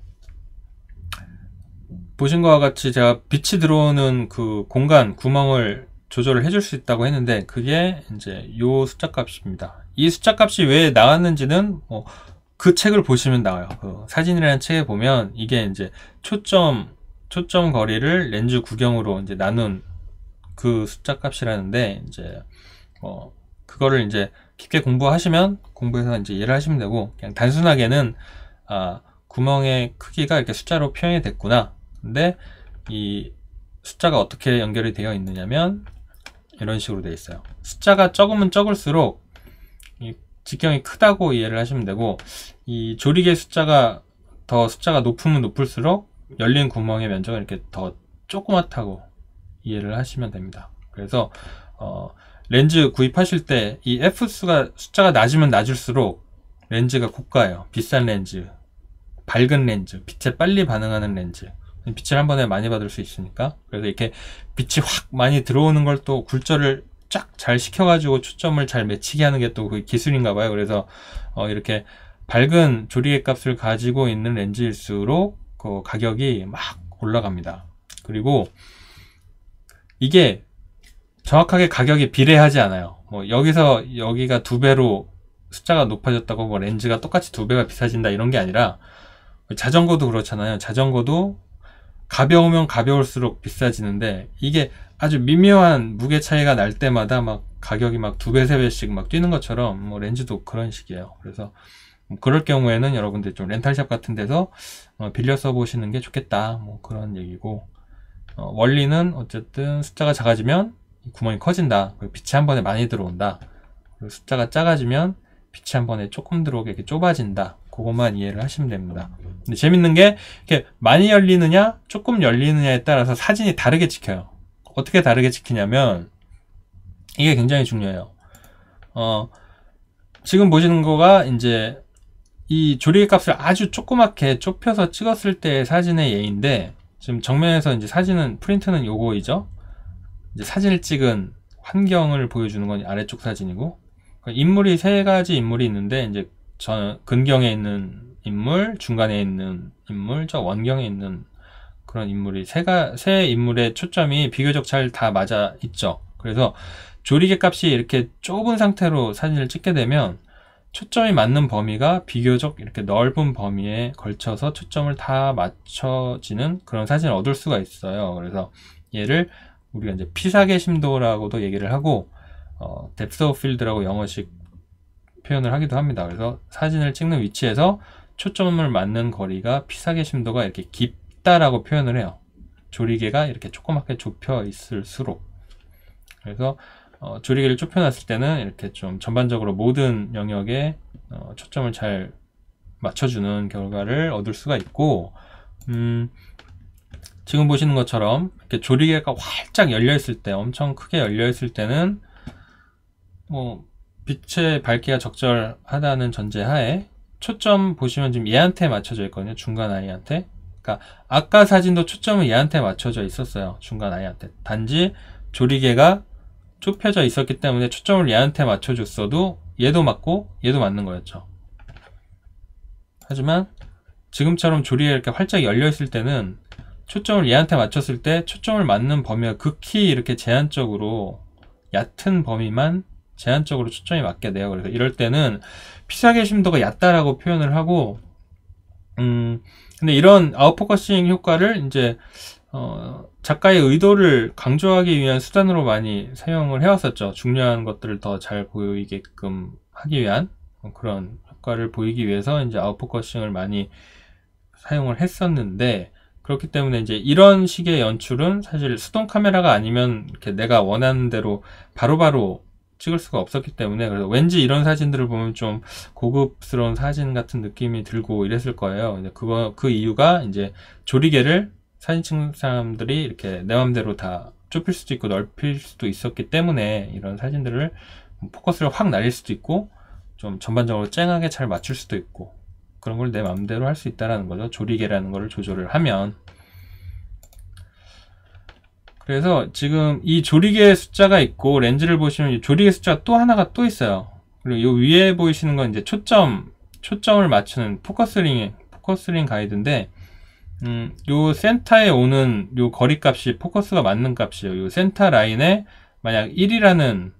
보신 것과 같이 제가 빛이 들어오는 그 공간 구멍을 조절을 해줄 수 있다고 했는데 그게 이제 요 숫자 값입니다. 이 숫자 값이 왜 나왔는지는 뭐그 책을 보시면 나와요. 그 사진이라는 책에 보면 이게 이제 초점 초점 거리를 렌즈 구경으로 이제 나눈 그 숫자 값이라는데 이제 뭐 그거를 이제 깊게 공부하시면 공부해서 이제 이해를 하시면 되고 그냥 단순하게는 아 구멍의 크기가 이렇게 숫자로 표현이 됐구나 근데 이 숫자가 어떻게 연결이 되어 있느냐면 이런 식으로 되어 있어요. 숫자가 적으면 적을수록 직경이 크다고 이해를 하시면 되고 이 조리개 숫자가 더 숫자가 높으면 높을수록 열린 구멍의 면적은 이렇게 더 조그맣다고 이해를 하시면 됩니다. 그래서 어, 렌즈 구입하실 때 이 f 수가 숫자가 낮으면 낮을수록 렌즈가 고가예요. 비싼 렌즈, 밝은 렌즈, 빛에 빨리 반응하는 렌즈 빛을 한 번에 많이 받을 수 있으니까 그래서 이렇게 빛이 확 많이 들어오는 걸 또 굴절을 쫙 잘 시켜가지고 초점을 잘 맺히게 하는 게 또 그 기술인가 봐요 그래서 어 이렇게 밝은 조리개 값을 가지고 있는 렌즈일수록 그 가격이 막 올라갑니다 그리고 이게 정확하게 가격이 비례하지 않아요 뭐 여기서 여기가 두 배로 숫자가 높아졌다고 뭐 렌즈가 똑같이 두 배가 비싸진다 이런 게 아니라 자전거도 그렇잖아요 자전거도 가벼우면 가벼울수록 비싸지는데 이게 아주 미묘한 무게 차이가 날 때마다 막 가격이 막 두 배, 세 배씩 막 뛰는 것처럼 뭐 렌즈도 그런 식이에요. 그래서 뭐 그럴 경우에는 여러분들 좀 렌탈샵 같은 데서 어, 빌려써 보시는 게 좋겠다. 뭐 그런 얘기고. 어 원리는 어쨌든 숫자가 작아지면 구멍이 커진다. 그리고 빛이 한 번에 많이 들어온다. 그리고 숫자가 작아지면 빛이 한 번에 조금 들어오게 이렇게 좁아진다. 그것만 이해를 하시면 됩니다. 근데 재밌는 게 이렇게 많이 열리느냐 조금 열리느냐에 따라서 사진이 다르게 찍혀요. 어떻게 다르게 찍히냐면 이게 굉장히 중요해요. 어, 지금 보시는 거가 이제 이 조리개 값을 아주 조그맣게 좁혀서 찍었을 때의 사진의 예인데 지금 정면에서 이제 사진은 프린트는 요거이죠. 이제 사진을 찍은 환경을 보여주는 건 아래쪽 사진이고 그러니까 인물이 세 가지 인물이 있는데 이제 저는 근경에 있는 인물, 중간에 있는 인물, 저 원경에 있는 그런 인물이 세가 세 인물의 초점이 비교적 잘 다 맞아 있죠. 그래서 조리개 값이 이렇게 좁은 상태로 사진을 찍게 되면 초점이 맞는 범위가 비교적 이렇게 넓은 범위에 걸쳐서 초점을 다 맞춰지는 그런 사진을 얻을 수가 있어요. 그래서 얘를 우리가 이제 피사계 심도라고도 얘기를 하고 어, 뎁 e p t h o 라고 영어식 표현을 하기도 합니다. 그래서 사진을 찍는 위치에서 초점을 맞는 거리가 피사계 심도가 이렇게 깊다라고 표현을 해요. 조리개가 이렇게 조그맣게 좁혀 있을수록 그래서 어, 조리개를 좁혀놨을 때는 이렇게 좀 전반적으로 모든 영역에 어, 초점을 잘 맞춰주는 결과를 얻을 수가 있고 음, 지금 보시는 것처럼 이렇게 조리개가 활짝 열려 있을 때 엄청 크게 열려 있을 때는 뭐 빛의 밝기가 적절하다는 전제하에 초점 보시면 지금 얘한테 맞춰져 있거든요. 중간 아이한테. 그러니까 아까 사진도 초점은 얘한테 맞춰져 있었어요. 중간 아이한테. 단지 조리개가 좁혀져 있었기 때문에 초점을 얘한테 맞춰줬어도 얘도 맞고 얘도 맞는 거였죠. 하지만 지금처럼 조리에 이렇게 활짝 열려 있을 때는 초점을 얘한테 맞췄을 때 초점을 맞는 범위가 극히 이렇게 제한적으로 얕은 범위만 제한적으로 초점이 맞게 돼요. 그래서 이럴 때는 피사계 심도가 얕다라고 표현을 하고, 음, 근데 이런 아웃포커싱 효과를 이제, 어, 작가의 의도를 강조하기 위한 수단으로 많이 사용을 해왔었죠. 중요한 것들을 더 잘 보이게끔 하기 위한 그런 효과를 보이기 위해서 이제 아웃포커싱을 많이 사용을 했었는데, 그렇기 때문에 이제 이런 식의 연출은 사실 수동 카메라가 아니면 이렇게 내가 원하는 대로 바로바로 찍을 수가 없었기 때문에 그래서 왠지 이런 사진들을 보면 좀 고급스러운 사진 같은 느낌이 들고 이랬을 거예요. 그거 그 이유가 이제 조리개를 사진 찍는 사람들이 이렇게 내 맘대로 다 좁힐 수도 있고 넓힐 수도 있었기 때문에 이런 사진들을 포커스를 확 날릴 수도 있고 좀 전반적으로 쨍하게 잘 맞출 수도 있고 그런 걸 내 맘대로 할 수 있다라는 거죠. 조리개라는 거를 조절을 하면 그래서 지금 이 조리개 숫자가 있고 렌즈를 보시면 조리개 숫자가 또 하나가 또 있어요. 그리고 이 위에 보이시는 건 이제 초점, 초점을 맞추는 포커스링, 포커스링 가이드인데, 음, 요 센터에 오는 요 거리 값이 포커스가 맞는 값이에요. 요 센터 라인에 만약 1이라는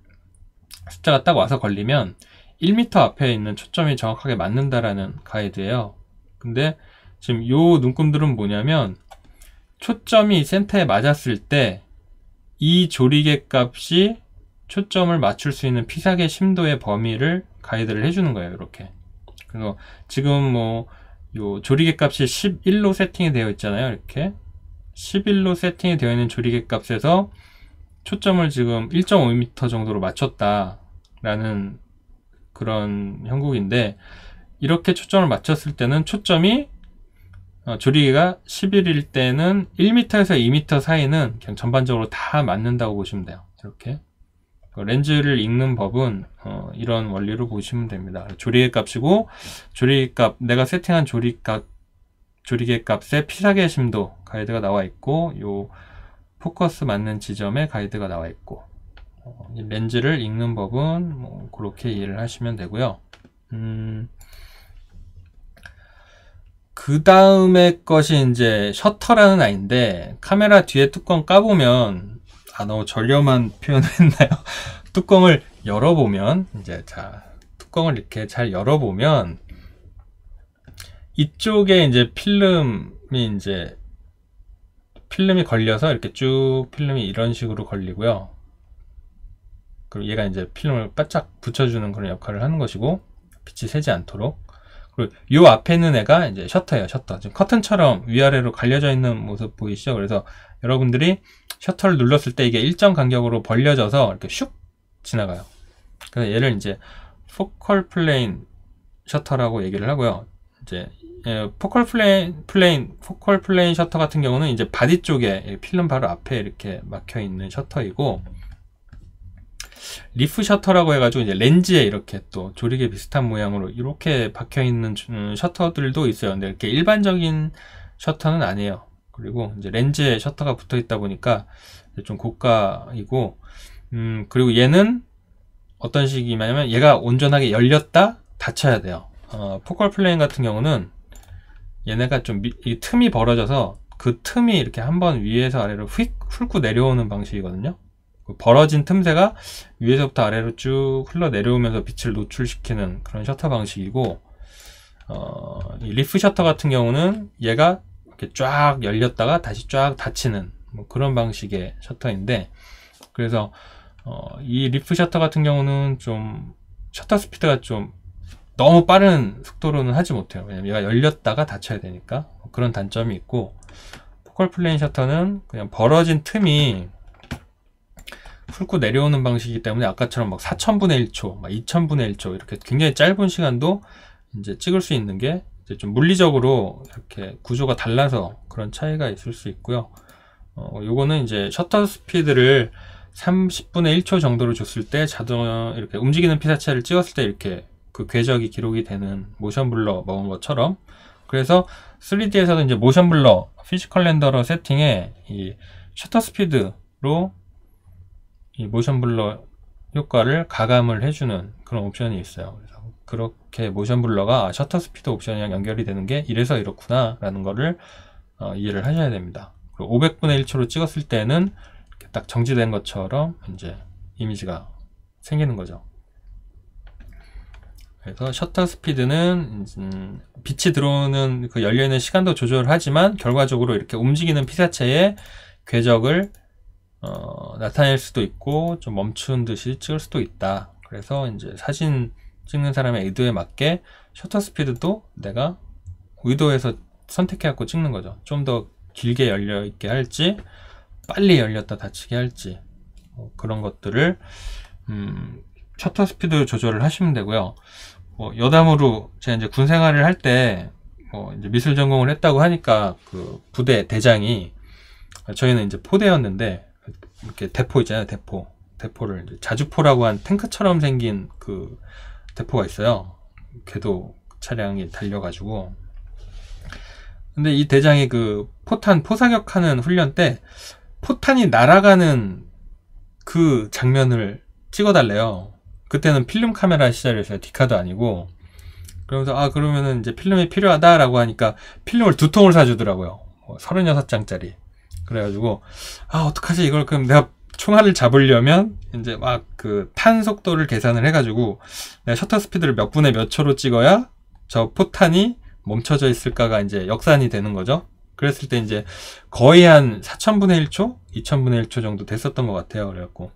숫자가 딱 와서 걸리면 1m 앞에 있는 초점이 정확하게 맞는다라는 가이드예요. 근데 지금 요 눈금들은 뭐냐면 초점이 센터에 맞았을 때 이 조리개 값이 초점을 맞출 수 있는 피사계 심도의 범위를 가이드를 해주는 거예요. 이렇게. 그래서 지금 뭐요 조리개 값이 11로 세팅이 되어 있잖아요. 이렇게 11로 세팅이 되어 있는 조리개 값에서 초점을 지금 1.5m 정도로 맞췄다라는 그런 형국인데 이렇게 초점을 맞췄을 때는 초점이 어, 조리개가 11일 때는 1m에서 2m 사이는 그냥 전반적으로 다 맞는다고 보시면 돼요. 이렇게 그 렌즈를 읽는 법은 어, 이런 원리로 보시면 됩니다. 조리개 값이고 조리개 값 내가 세팅한 조리 값 조리개 값에 피사계 심도 가이드가 나와 있고 요 포커스 맞는 지점에 가이드가 나와 있고 어, 렌즈를 읽는 법은 뭐 그렇게 이해를 하시면 되고요. 음, 그 다음에 것이 이제 셔터라는 아이인데 카메라 뒤에 뚜껑 까보면 아 너무 전렴한 표현을 했나요? 뚜껑을 열어보면 이제 자 뚜껑을 이렇게 잘 열어보면 이쪽에 이제 필름이 이제 필름이 걸려서 이렇게 쭉 필름이 이런 식으로 걸리고요. 그리고 얘가 이제 필름을 바짝 붙여주는 그런 역할을 하는 것이고 빛이 새지 않도록 그리고 요 앞에 있는 애가 이제 셔터예요, 셔터. 지금 커튼처럼 위아래로 갈려져 있는 모습 보이시죠? 그래서 여러분들이 셔터를 눌렀을 때 이게 일정 간격으로 벌려져서 이렇게 슉 지나가요. 그래서 얘를 이제 포컬 플레인 셔터라고 얘기를 하고요. 이제 예, 포컬 플레인, 플레인, 포컬 플레인 셔터 같은 경우는 이제 바디 쪽에 필름 바로 앞에 이렇게 막혀 있는 셔터이고, 리프 셔터라고 해가지고 이제 렌즈에 이렇게 또 조리개 비슷한 모양으로 이렇게 박혀 있는 음, 셔터들도 있어요. 근데 이렇게 일반적인 셔터는 아니에요. 그리고 이제 렌즈에 셔터가 붙어 있다 보니까 좀 고가이고, 음 그리고 얘는 어떤 식이냐면 얘가 온전하게 열렸다 닫혀야 돼요. 어, 포컬 플레인 같은 경우는 얘네가 좀 미, 이 틈이 벌어져서 그 틈이 이렇게 한번 위에서 아래로 휙 훑고 내려오는 방식이거든요. 그 벌어진 틈새가 위에서부터 아래로 쭉 흘러내려오면서 빛을 노출시키는 그런 셔터 방식이고 어, 리프 셔터 같은 경우는 얘가 이렇게 쫙 열렸다가 다시 쫙 닫히는 뭐 그런 방식의 셔터인데 그래서 어, 이 리프 셔터 같은 경우는 좀 셔터 스피드가 좀 너무 빠른 속도로는 하지 못해요 왜냐면 얘가 열렸다가 닫혀야 되니까 뭐 그런 단점이 있고 포컬 플레인 셔터는 그냥 벌어진 틈이 훑고 내려오는 방식이기 때문에 아까처럼 막 4천분의 1초, 막 2천분의 1초 이렇게 굉장히 짧은 시간도 이제 찍을 수 있는 게 이제 좀 물리적으로 이렇게 구조가 달라서 그런 차이가 있을 수 있고요. 어, 요거는 이제 셔터 스피드를 30분의 1초 정도로 줬을 때 자동 이렇게 움직이는 피사체를 찍었을 때 이렇게 그 궤적이 기록이 되는 모션 블러 먹은 것처럼 그래서 3D에서도 이제 모션 블러 피지컬 렌더러 세팅에 이 셔터 스피드로 이 모션 블러 효과를 가감을 해주는 그런 옵션이 있어요. 그래서 그렇게 모션 블러가 아, 셔터 스피드 옵션이랑 연결이 되는 게 이래서 이렇구나 라는 거를 어, 이해를 하셔야 됩니다. 그리고 500분의 1초로 찍었을 때는 딱 정지된 것처럼 이제 이미지가 생기는 거죠. 그래서 셔터 스피드는 음, 빛이 들어오는 그 열려있는 시간도 조절하지만 결과적으로 이렇게 움직이는 피사체의 궤적을 어, 나타낼 수도 있고 좀 멈춘 듯이 찍을 수도 있다. 그래서 이제 사진 찍는 사람의 의도에 맞게 셔터 스피드도 내가 의도에서 선택해갖고 찍는 거죠. 좀 더 길게 열려 있게 할지 빨리 열렸다 닫히게 할지 뭐 그런 것들을 음, 셔터 스피드 조절을 하시면 되고요. 뭐 여담으로 제가 이제 군 생활을 할때뭐 이제 미술 전공을 했다고 하니까 그 부대 대장이 저희는 이제 포대였는데 이렇게 대포 있잖아요. 대포. 대포를 자주포라고 한 탱크처럼 생긴 그 대포가 있어요. 걔도 차량이 달려가지고. 근데 이 대장이 그 포탄 포사격하는 훈련 때 포탄이 날아가는 그 장면을 찍어달래요. 그때는 필름 카메라 시절이었어요. 디카도 아니고. 그러면서 아 그러면은 이제 필름이 필요하다라고 하니까 필름을 두 통을 사주더라고요. 36장짜리. 뭐 그래가지고 아 어떡하지 이걸 그럼 내가 총알을 잡으려면 이제 막 그 탄속도를 계산을 해가지고 내가 셔터 스피드를 몇 분에 몇 초로 찍어야 저 포탄이 멈춰져 있을까가 이제 역산이 되는 거죠. 그랬을 때 이제 거의 한4천분의 1초? 2천분의 1초 정도 됐었던 것 같아요. 그래갖고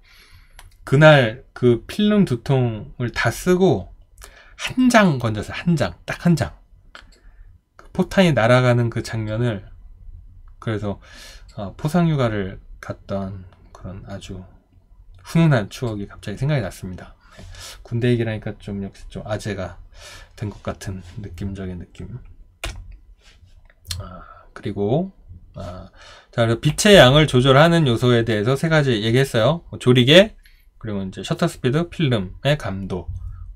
그날 그 필름 두 통을 다 쓰고 한 장 건져서 한 장, 딱 한 장. 그 포탄이 날아가는 그 장면을 그래서 어, 포상휴가를 갔던 그런 아주 훈훈한 추억이 갑자기 생각이 났습니다. 네. 군대 얘기라니까 좀 역시 좀 아재가 된 것 같은 느낌적인 느낌. 아, 그리고 아, 자, 그리고 빛의 양을 조절하는 요소에 대해서 세 가지 얘기했어요. 뭐 조리개, 그리고 이제 셔터 스피드, 필름의 감도.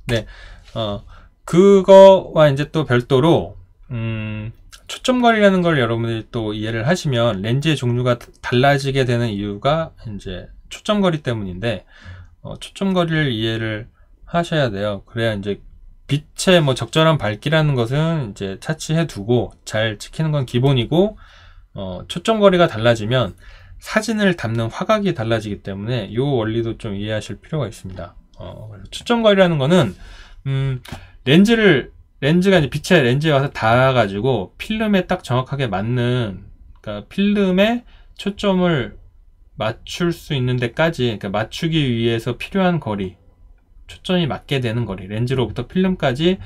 네, 어, 그거와 이제 또 별도로, 음, 초점 거리라는걸 여러분들이 또 이해를 하시면 렌즈의 종류가 달라지게 되는 이유가 이제 초점 거리 때문인데 어, 초점 거리를 이해를 하셔야 돼요. 그래야 이제 빛의 뭐 적절한 밝기라는 것은 이제 차치해 두고 잘 찍히는 건 기본이고 어, 초점 거리가 달라지면 사진을 담는 화각이 달라지기 때문에 이 원리도 좀 이해하실 필요가 있습니다. 어, 초점 거리라는 거는 음, 렌즈를 렌즈가 이제 빛의 렌즈에 와서 닿아가지고 필름에 딱 정확하게 맞는 그러니까 필름에 초점을 맞출 수 있는 데까지 그러니까 맞추기 위해서 필요한 거리 초점이 맞게 되는 거리 렌즈로부터 필름까지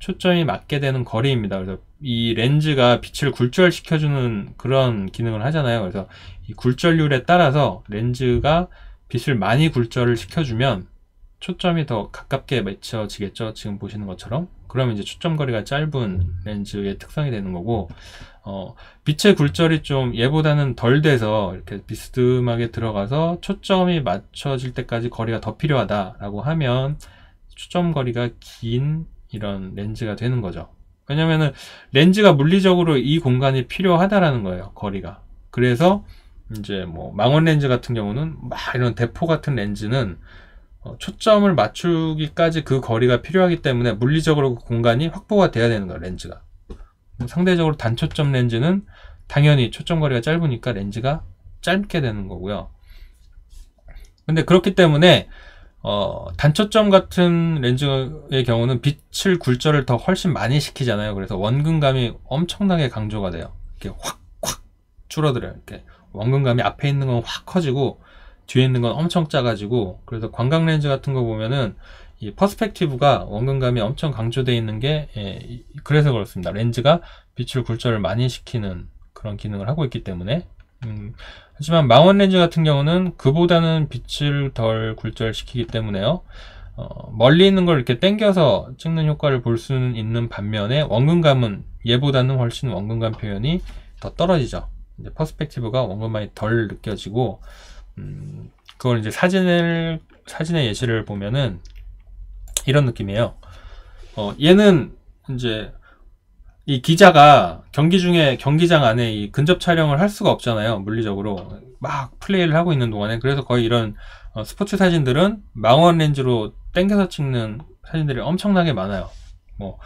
초점이 맞게 되는 거리입니다. 그래서 이 렌즈가 빛을 굴절시켜주는 그런 기능을 하잖아요. 그래서 이 굴절률에 따라서 렌즈가 빛을 많이 굴절을 시켜주면 초점이 더 가깝게 맺혀지겠죠. 지금 보시는 것처럼. 그러면 이제 초점거리가 짧은 렌즈의 특성이 되는 거고 어, 빛의 굴절이 좀 얘보다는 덜 돼서 이렇게 비스듬하게 들어가서 초점이 맞춰질 때까지 거리가 더 필요하다라고 하면 초점거리가 긴 이런 렌즈가 되는 거죠. 왜냐면은 렌즈가 물리적으로 이 공간이 필요하다라는 거예요. 거리가. 그래서 이제 뭐 망원 렌즈 같은 경우는 막 이런 대포 같은 렌즈는 어, 초점을 맞추기까지 그 거리가 필요하기 때문에 물리적으로 그 공간이 확보가 돼야 되는 거예요, 렌즈가. 상대적으로 단초점 렌즈는 당연히 초점 거리가 짧으니까 렌즈가 짧게 되는 거고요. 근데 그렇기 때문에 어, 단초점 같은 렌즈의 경우는 빛을 굴절을 더 훨씬 많이 시키잖아요. 그래서 원근감이 엄청나게 강조가 돼요. 이렇게 확, 확 줄어들어요. 이렇게 원근감이 앞에 있는 건 확 커지고 뒤에 있는 건 엄청 작아지고 그래서 광각 렌즈 같은 거 보면은 이 퍼스펙티브가 원근감이 엄청 강조되어 있는 게 예, 그래서 그렇습니다. 렌즈가 빛을 굴절을 많이 시키는 그런 기능을 하고 있기 때문에 음, 하지만 망원 렌즈 같은 경우는 그보다는 빛을 덜 굴절시키기 때문에요. 어, 멀리 있는 걸 이렇게 당겨서 찍는 효과를 볼 수는 있는 반면에 원근감은 얘보다는 훨씬 원근감 표현이 더 떨어지죠. 이제 퍼스펙티브가 원근감이 덜 느껴지고 음, 그걸 이제 사진을 사진의 예시를 보면은 이런 느낌이에요. 어, 얘는 이제 이 기자가 경기 중에 경기장 안에 이 근접 촬영을 할 수가 없잖아요. 물리적으로 막 플레이를 하고 있는 동안에 그래서 거의 이런 어, 스포츠 사진들은 망원 렌즈로 땡겨서 찍는 사진들이 엄청나게 많아요. 뭐,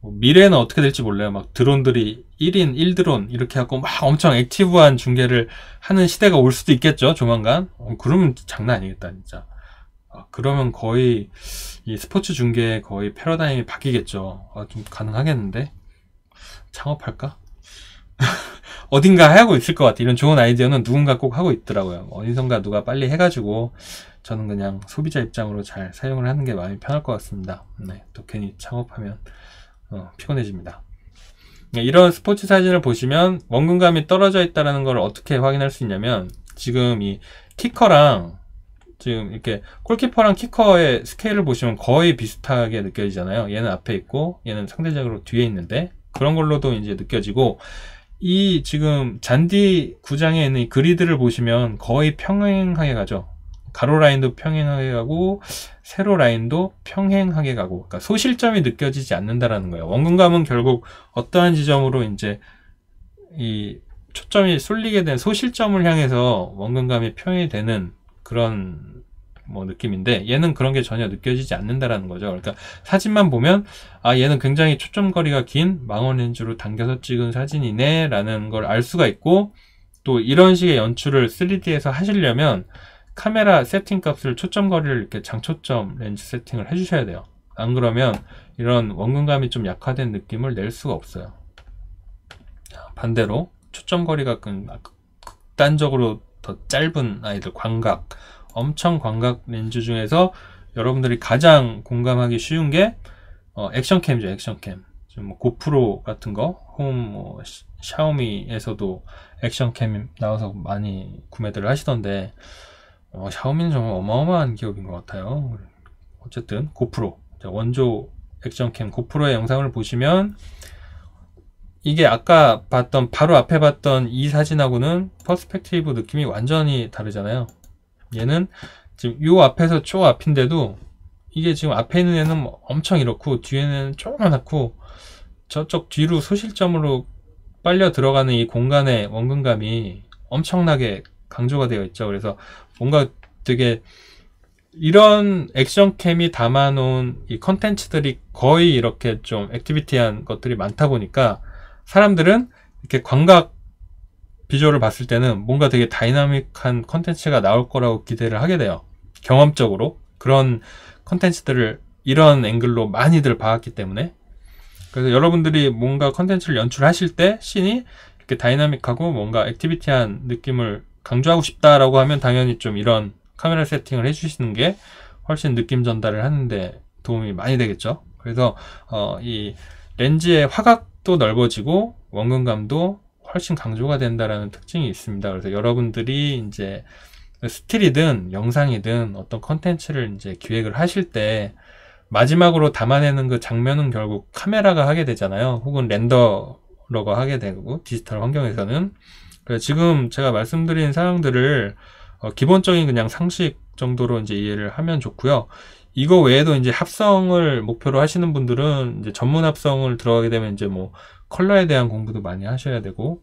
뭐 미래는 어떻게 될지 몰라요. 막 드론들이 1인 1드론 이렇게 하고 막 엄청 액티브한 중계를 하는 시대가 올 수도 있겠죠 조만간 어, 그러면 장난 아니겠다 진짜 아, 그러면 거의 이 스포츠 중계 거의 패러다임이 바뀌겠죠 아, 좀 가능하겠는데 창업할까? 어딘가 하고 있을 것 같아 이런 좋은 아이디어는 누군가 꼭 하고 있더라고요 뭐 어디선가 누가 빨리 해가지고 저는 그냥 소비자 입장으로 잘 사용을 하는 게 마음이 편할 것 같습니다 네, 또 괜히 창업하면 어, 피곤해집니다 예, 이런 스포츠 사진을 보시면 원근감이 떨어져 있다는 걸 어떻게 확인할 수 있냐면 지금 이 키커랑 지금 이렇게 골키퍼랑 키커의 스케일을 보시면 거의 비슷하게 느껴지잖아요. 얘는 앞에 있고 얘는 상대적으로 뒤에 있는데 그런 걸로도 이제 느껴지고 이 지금 잔디 구장에 있는 이 그리드를 보시면 거의 평행하게 가죠. 가로 라인도 평행하게 가고 세로 라인도 평행하게 가고 그러니까 소실점이 느껴지지 않는다라는 거예요. 원근감은 결국 어떠한 지점으로 이제 이 초점이 쏠리게 된 소실점을 향해서 원근감이 평이 되는 그런 뭐 느낌인데 얘는 그런 게 전혀 느껴지지 않는다라는 거죠. 그러니까 사진만 보면 아 얘는 굉장히 초점 거리가 긴 망원 렌즈로 당겨서 찍은 사진이네라는 걸 알 수가 있고 또 이런 식의 연출을 3D에서 하시려면 카메라 세팅 값을 초점 거리를 이렇게 장초점 렌즈 세팅을 해주셔야 돼요. 안 그러면 이런 원근감이 좀 약화된 느낌을 낼 수가 없어요. 반대로 초점 거리가 아, 극단적으로 더 짧은 아이들 광각, 엄청 광각 렌즈 중에서 여러분들이 가장 공감하기 쉬운 게 어, 액션캠이죠, 액션캠. 지금 뭐 고프로 같은 거, 홈, 뭐, 샤오미에서도 액션캠 나와서 많이 구매들을 하시던데 어, 샤오미는 정말 어마어마한 기업인 것 같아요. 어쨌든 고프로 원조 액션캠 고프로의 영상을 보시면 이게 아까 봤던 바로 앞에 봤던 이 사진하고는 퍼스펙티브 느낌이 완전히 다르잖아요. 얘는 지금 요 앞에서 저 앞인데도 이게 지금 앞에 있는 애는 뭐 엄청 이렇고 뒤에는 조그맣고 저쪽 뒤로 소실점으로 빨려 들어가는 이 공간의 원근감이 엄청나게 강조가 되어 있죠. 그래서 뭔가 되게 이런 액션캠이 담아놓은 이 컨텐츠들이 거의 이렇게 좀 액티비티한 것들이 많다 보니까 사람들은 이렇게 광각 비주얼을 봤을 때는 뭔가 되게 다이나믹한 컨텐츠가 나올 거라고 기대를 하게 돼요. 경험적으로 그런 컨텐츠들을 이런 앵글로 많이들 봐왔기 때문에 그래서 여러분들이 뭔가 컨텐츠를 연출하실 때 씬이 이렇게 다이나믹하고 뭔가 액티비티한 느낌을 강조하고 싶다라고 하면 당연히 좀 이런 카메라 세팅을 해주시는 게 훨씬 느낌 전달을 하는데 도움이 많이 되겠죠. 그래서 어, 이 렌즈의 화각도 넓어지고 원근감도 훨씬 강조가 된다라는 특징이 있습니다. 그래서 여러분들이 이제 스틸이든 영상이든 어떤 컨텐츠를 이제 기획을 하실 때 마지막으로 담아내는 그 장면은 결국 카메라가 하게 되잖아요. 혹은 렌더러가 하게 되고 디지털 환경에서는 지금 제가 말씀드린 사항들을 어, 기본적인 그냥 상식 정도로 이제 이해를 하면 좋고요. 이거 외에도 이제 합성을 목표로 하시는 분들은 이제 전문 합성을 들어가게 되면 이제 뭐 컬러에 대한 공부도 많이 하셔야 되고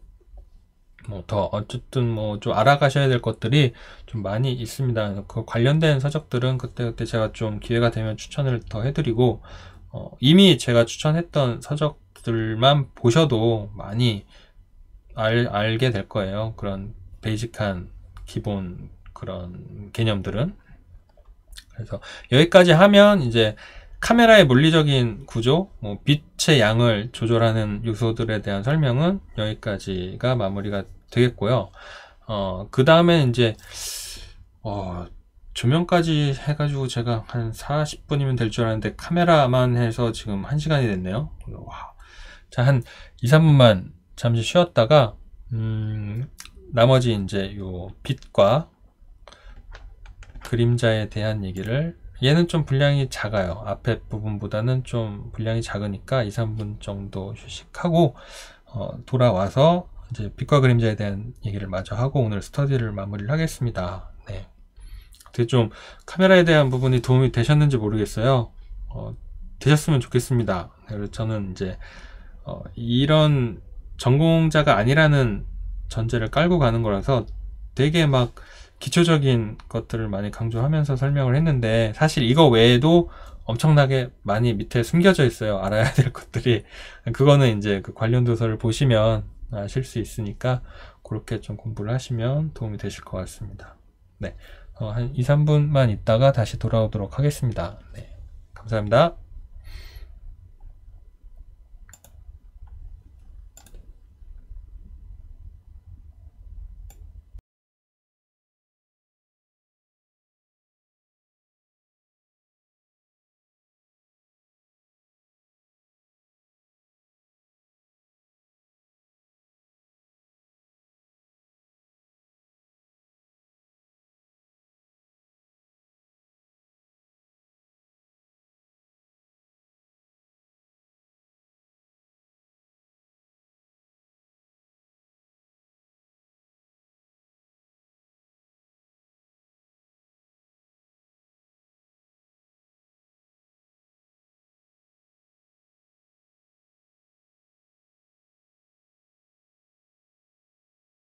뭐 더 어쨌든 뭐 좀 알아가셔야 될 것들이 좀 많이 있습니다. 그 관련된 서적들은 그때그때 제가 좀 기회가 되면 추천을 더 해드리고 어, 이미 제가 추천했던 서적들만 보셔도 많이 알, 알게 될 거예요. 그런 베이직한 기본 그런 개념들은. 그래서 여기까지 하면 이제 카메라의 물리적인 구조, 뭐 빛의 양을 조절하는 요소들에 대한 설명은 여기까지가 마무리가 되겠고요. 어, 그 다음에 이제, 어, 조명까지 해가지고 제가 한 40분이면 될 줄 알았는데 카메라만 해서 지금 1시간이 됐네요. 와. 자, 한 2, 3분만 잠시 쉬었다가 음, 나머지 이제 요 빛과 그림자에 대한 얘기를 얘는 좀 분량이 작아요. 앞에 부분보다는 좀 분량이 작으니까 2, 3분 정도 휴식하고 어, 돌아와서 이제 빛과 그림자에 대한 얘기를 마저 하고 오늘 스터디를 마무리를 하겠습니다. 네. 어게좀 카메라에 대한 부분이 도움이 되셨는지 모르겠어요. 어, 되셨으면 좋겠습니다. 네, 그래서 저는 이제 어, 이런 전공자가 아니라는 전제를 깔고 가는 거라서 되게 막 기초적인 것들을 많이 강조하면서 설명을 했는데 사실 이거 외에도 엄청나게 많이 밑에 숨겨져 있어요. 알아야 될 것들이. 그거는 이제 그 관련 도서를 보시면 아실 수 있으니까 그렇게 좀 공부를 하시면 도움이 되실 것 같습니다. 네. 어, 한 2, 3분만 있다가 다시 돌아오도록 하겠습니다. 네. 감사합니다.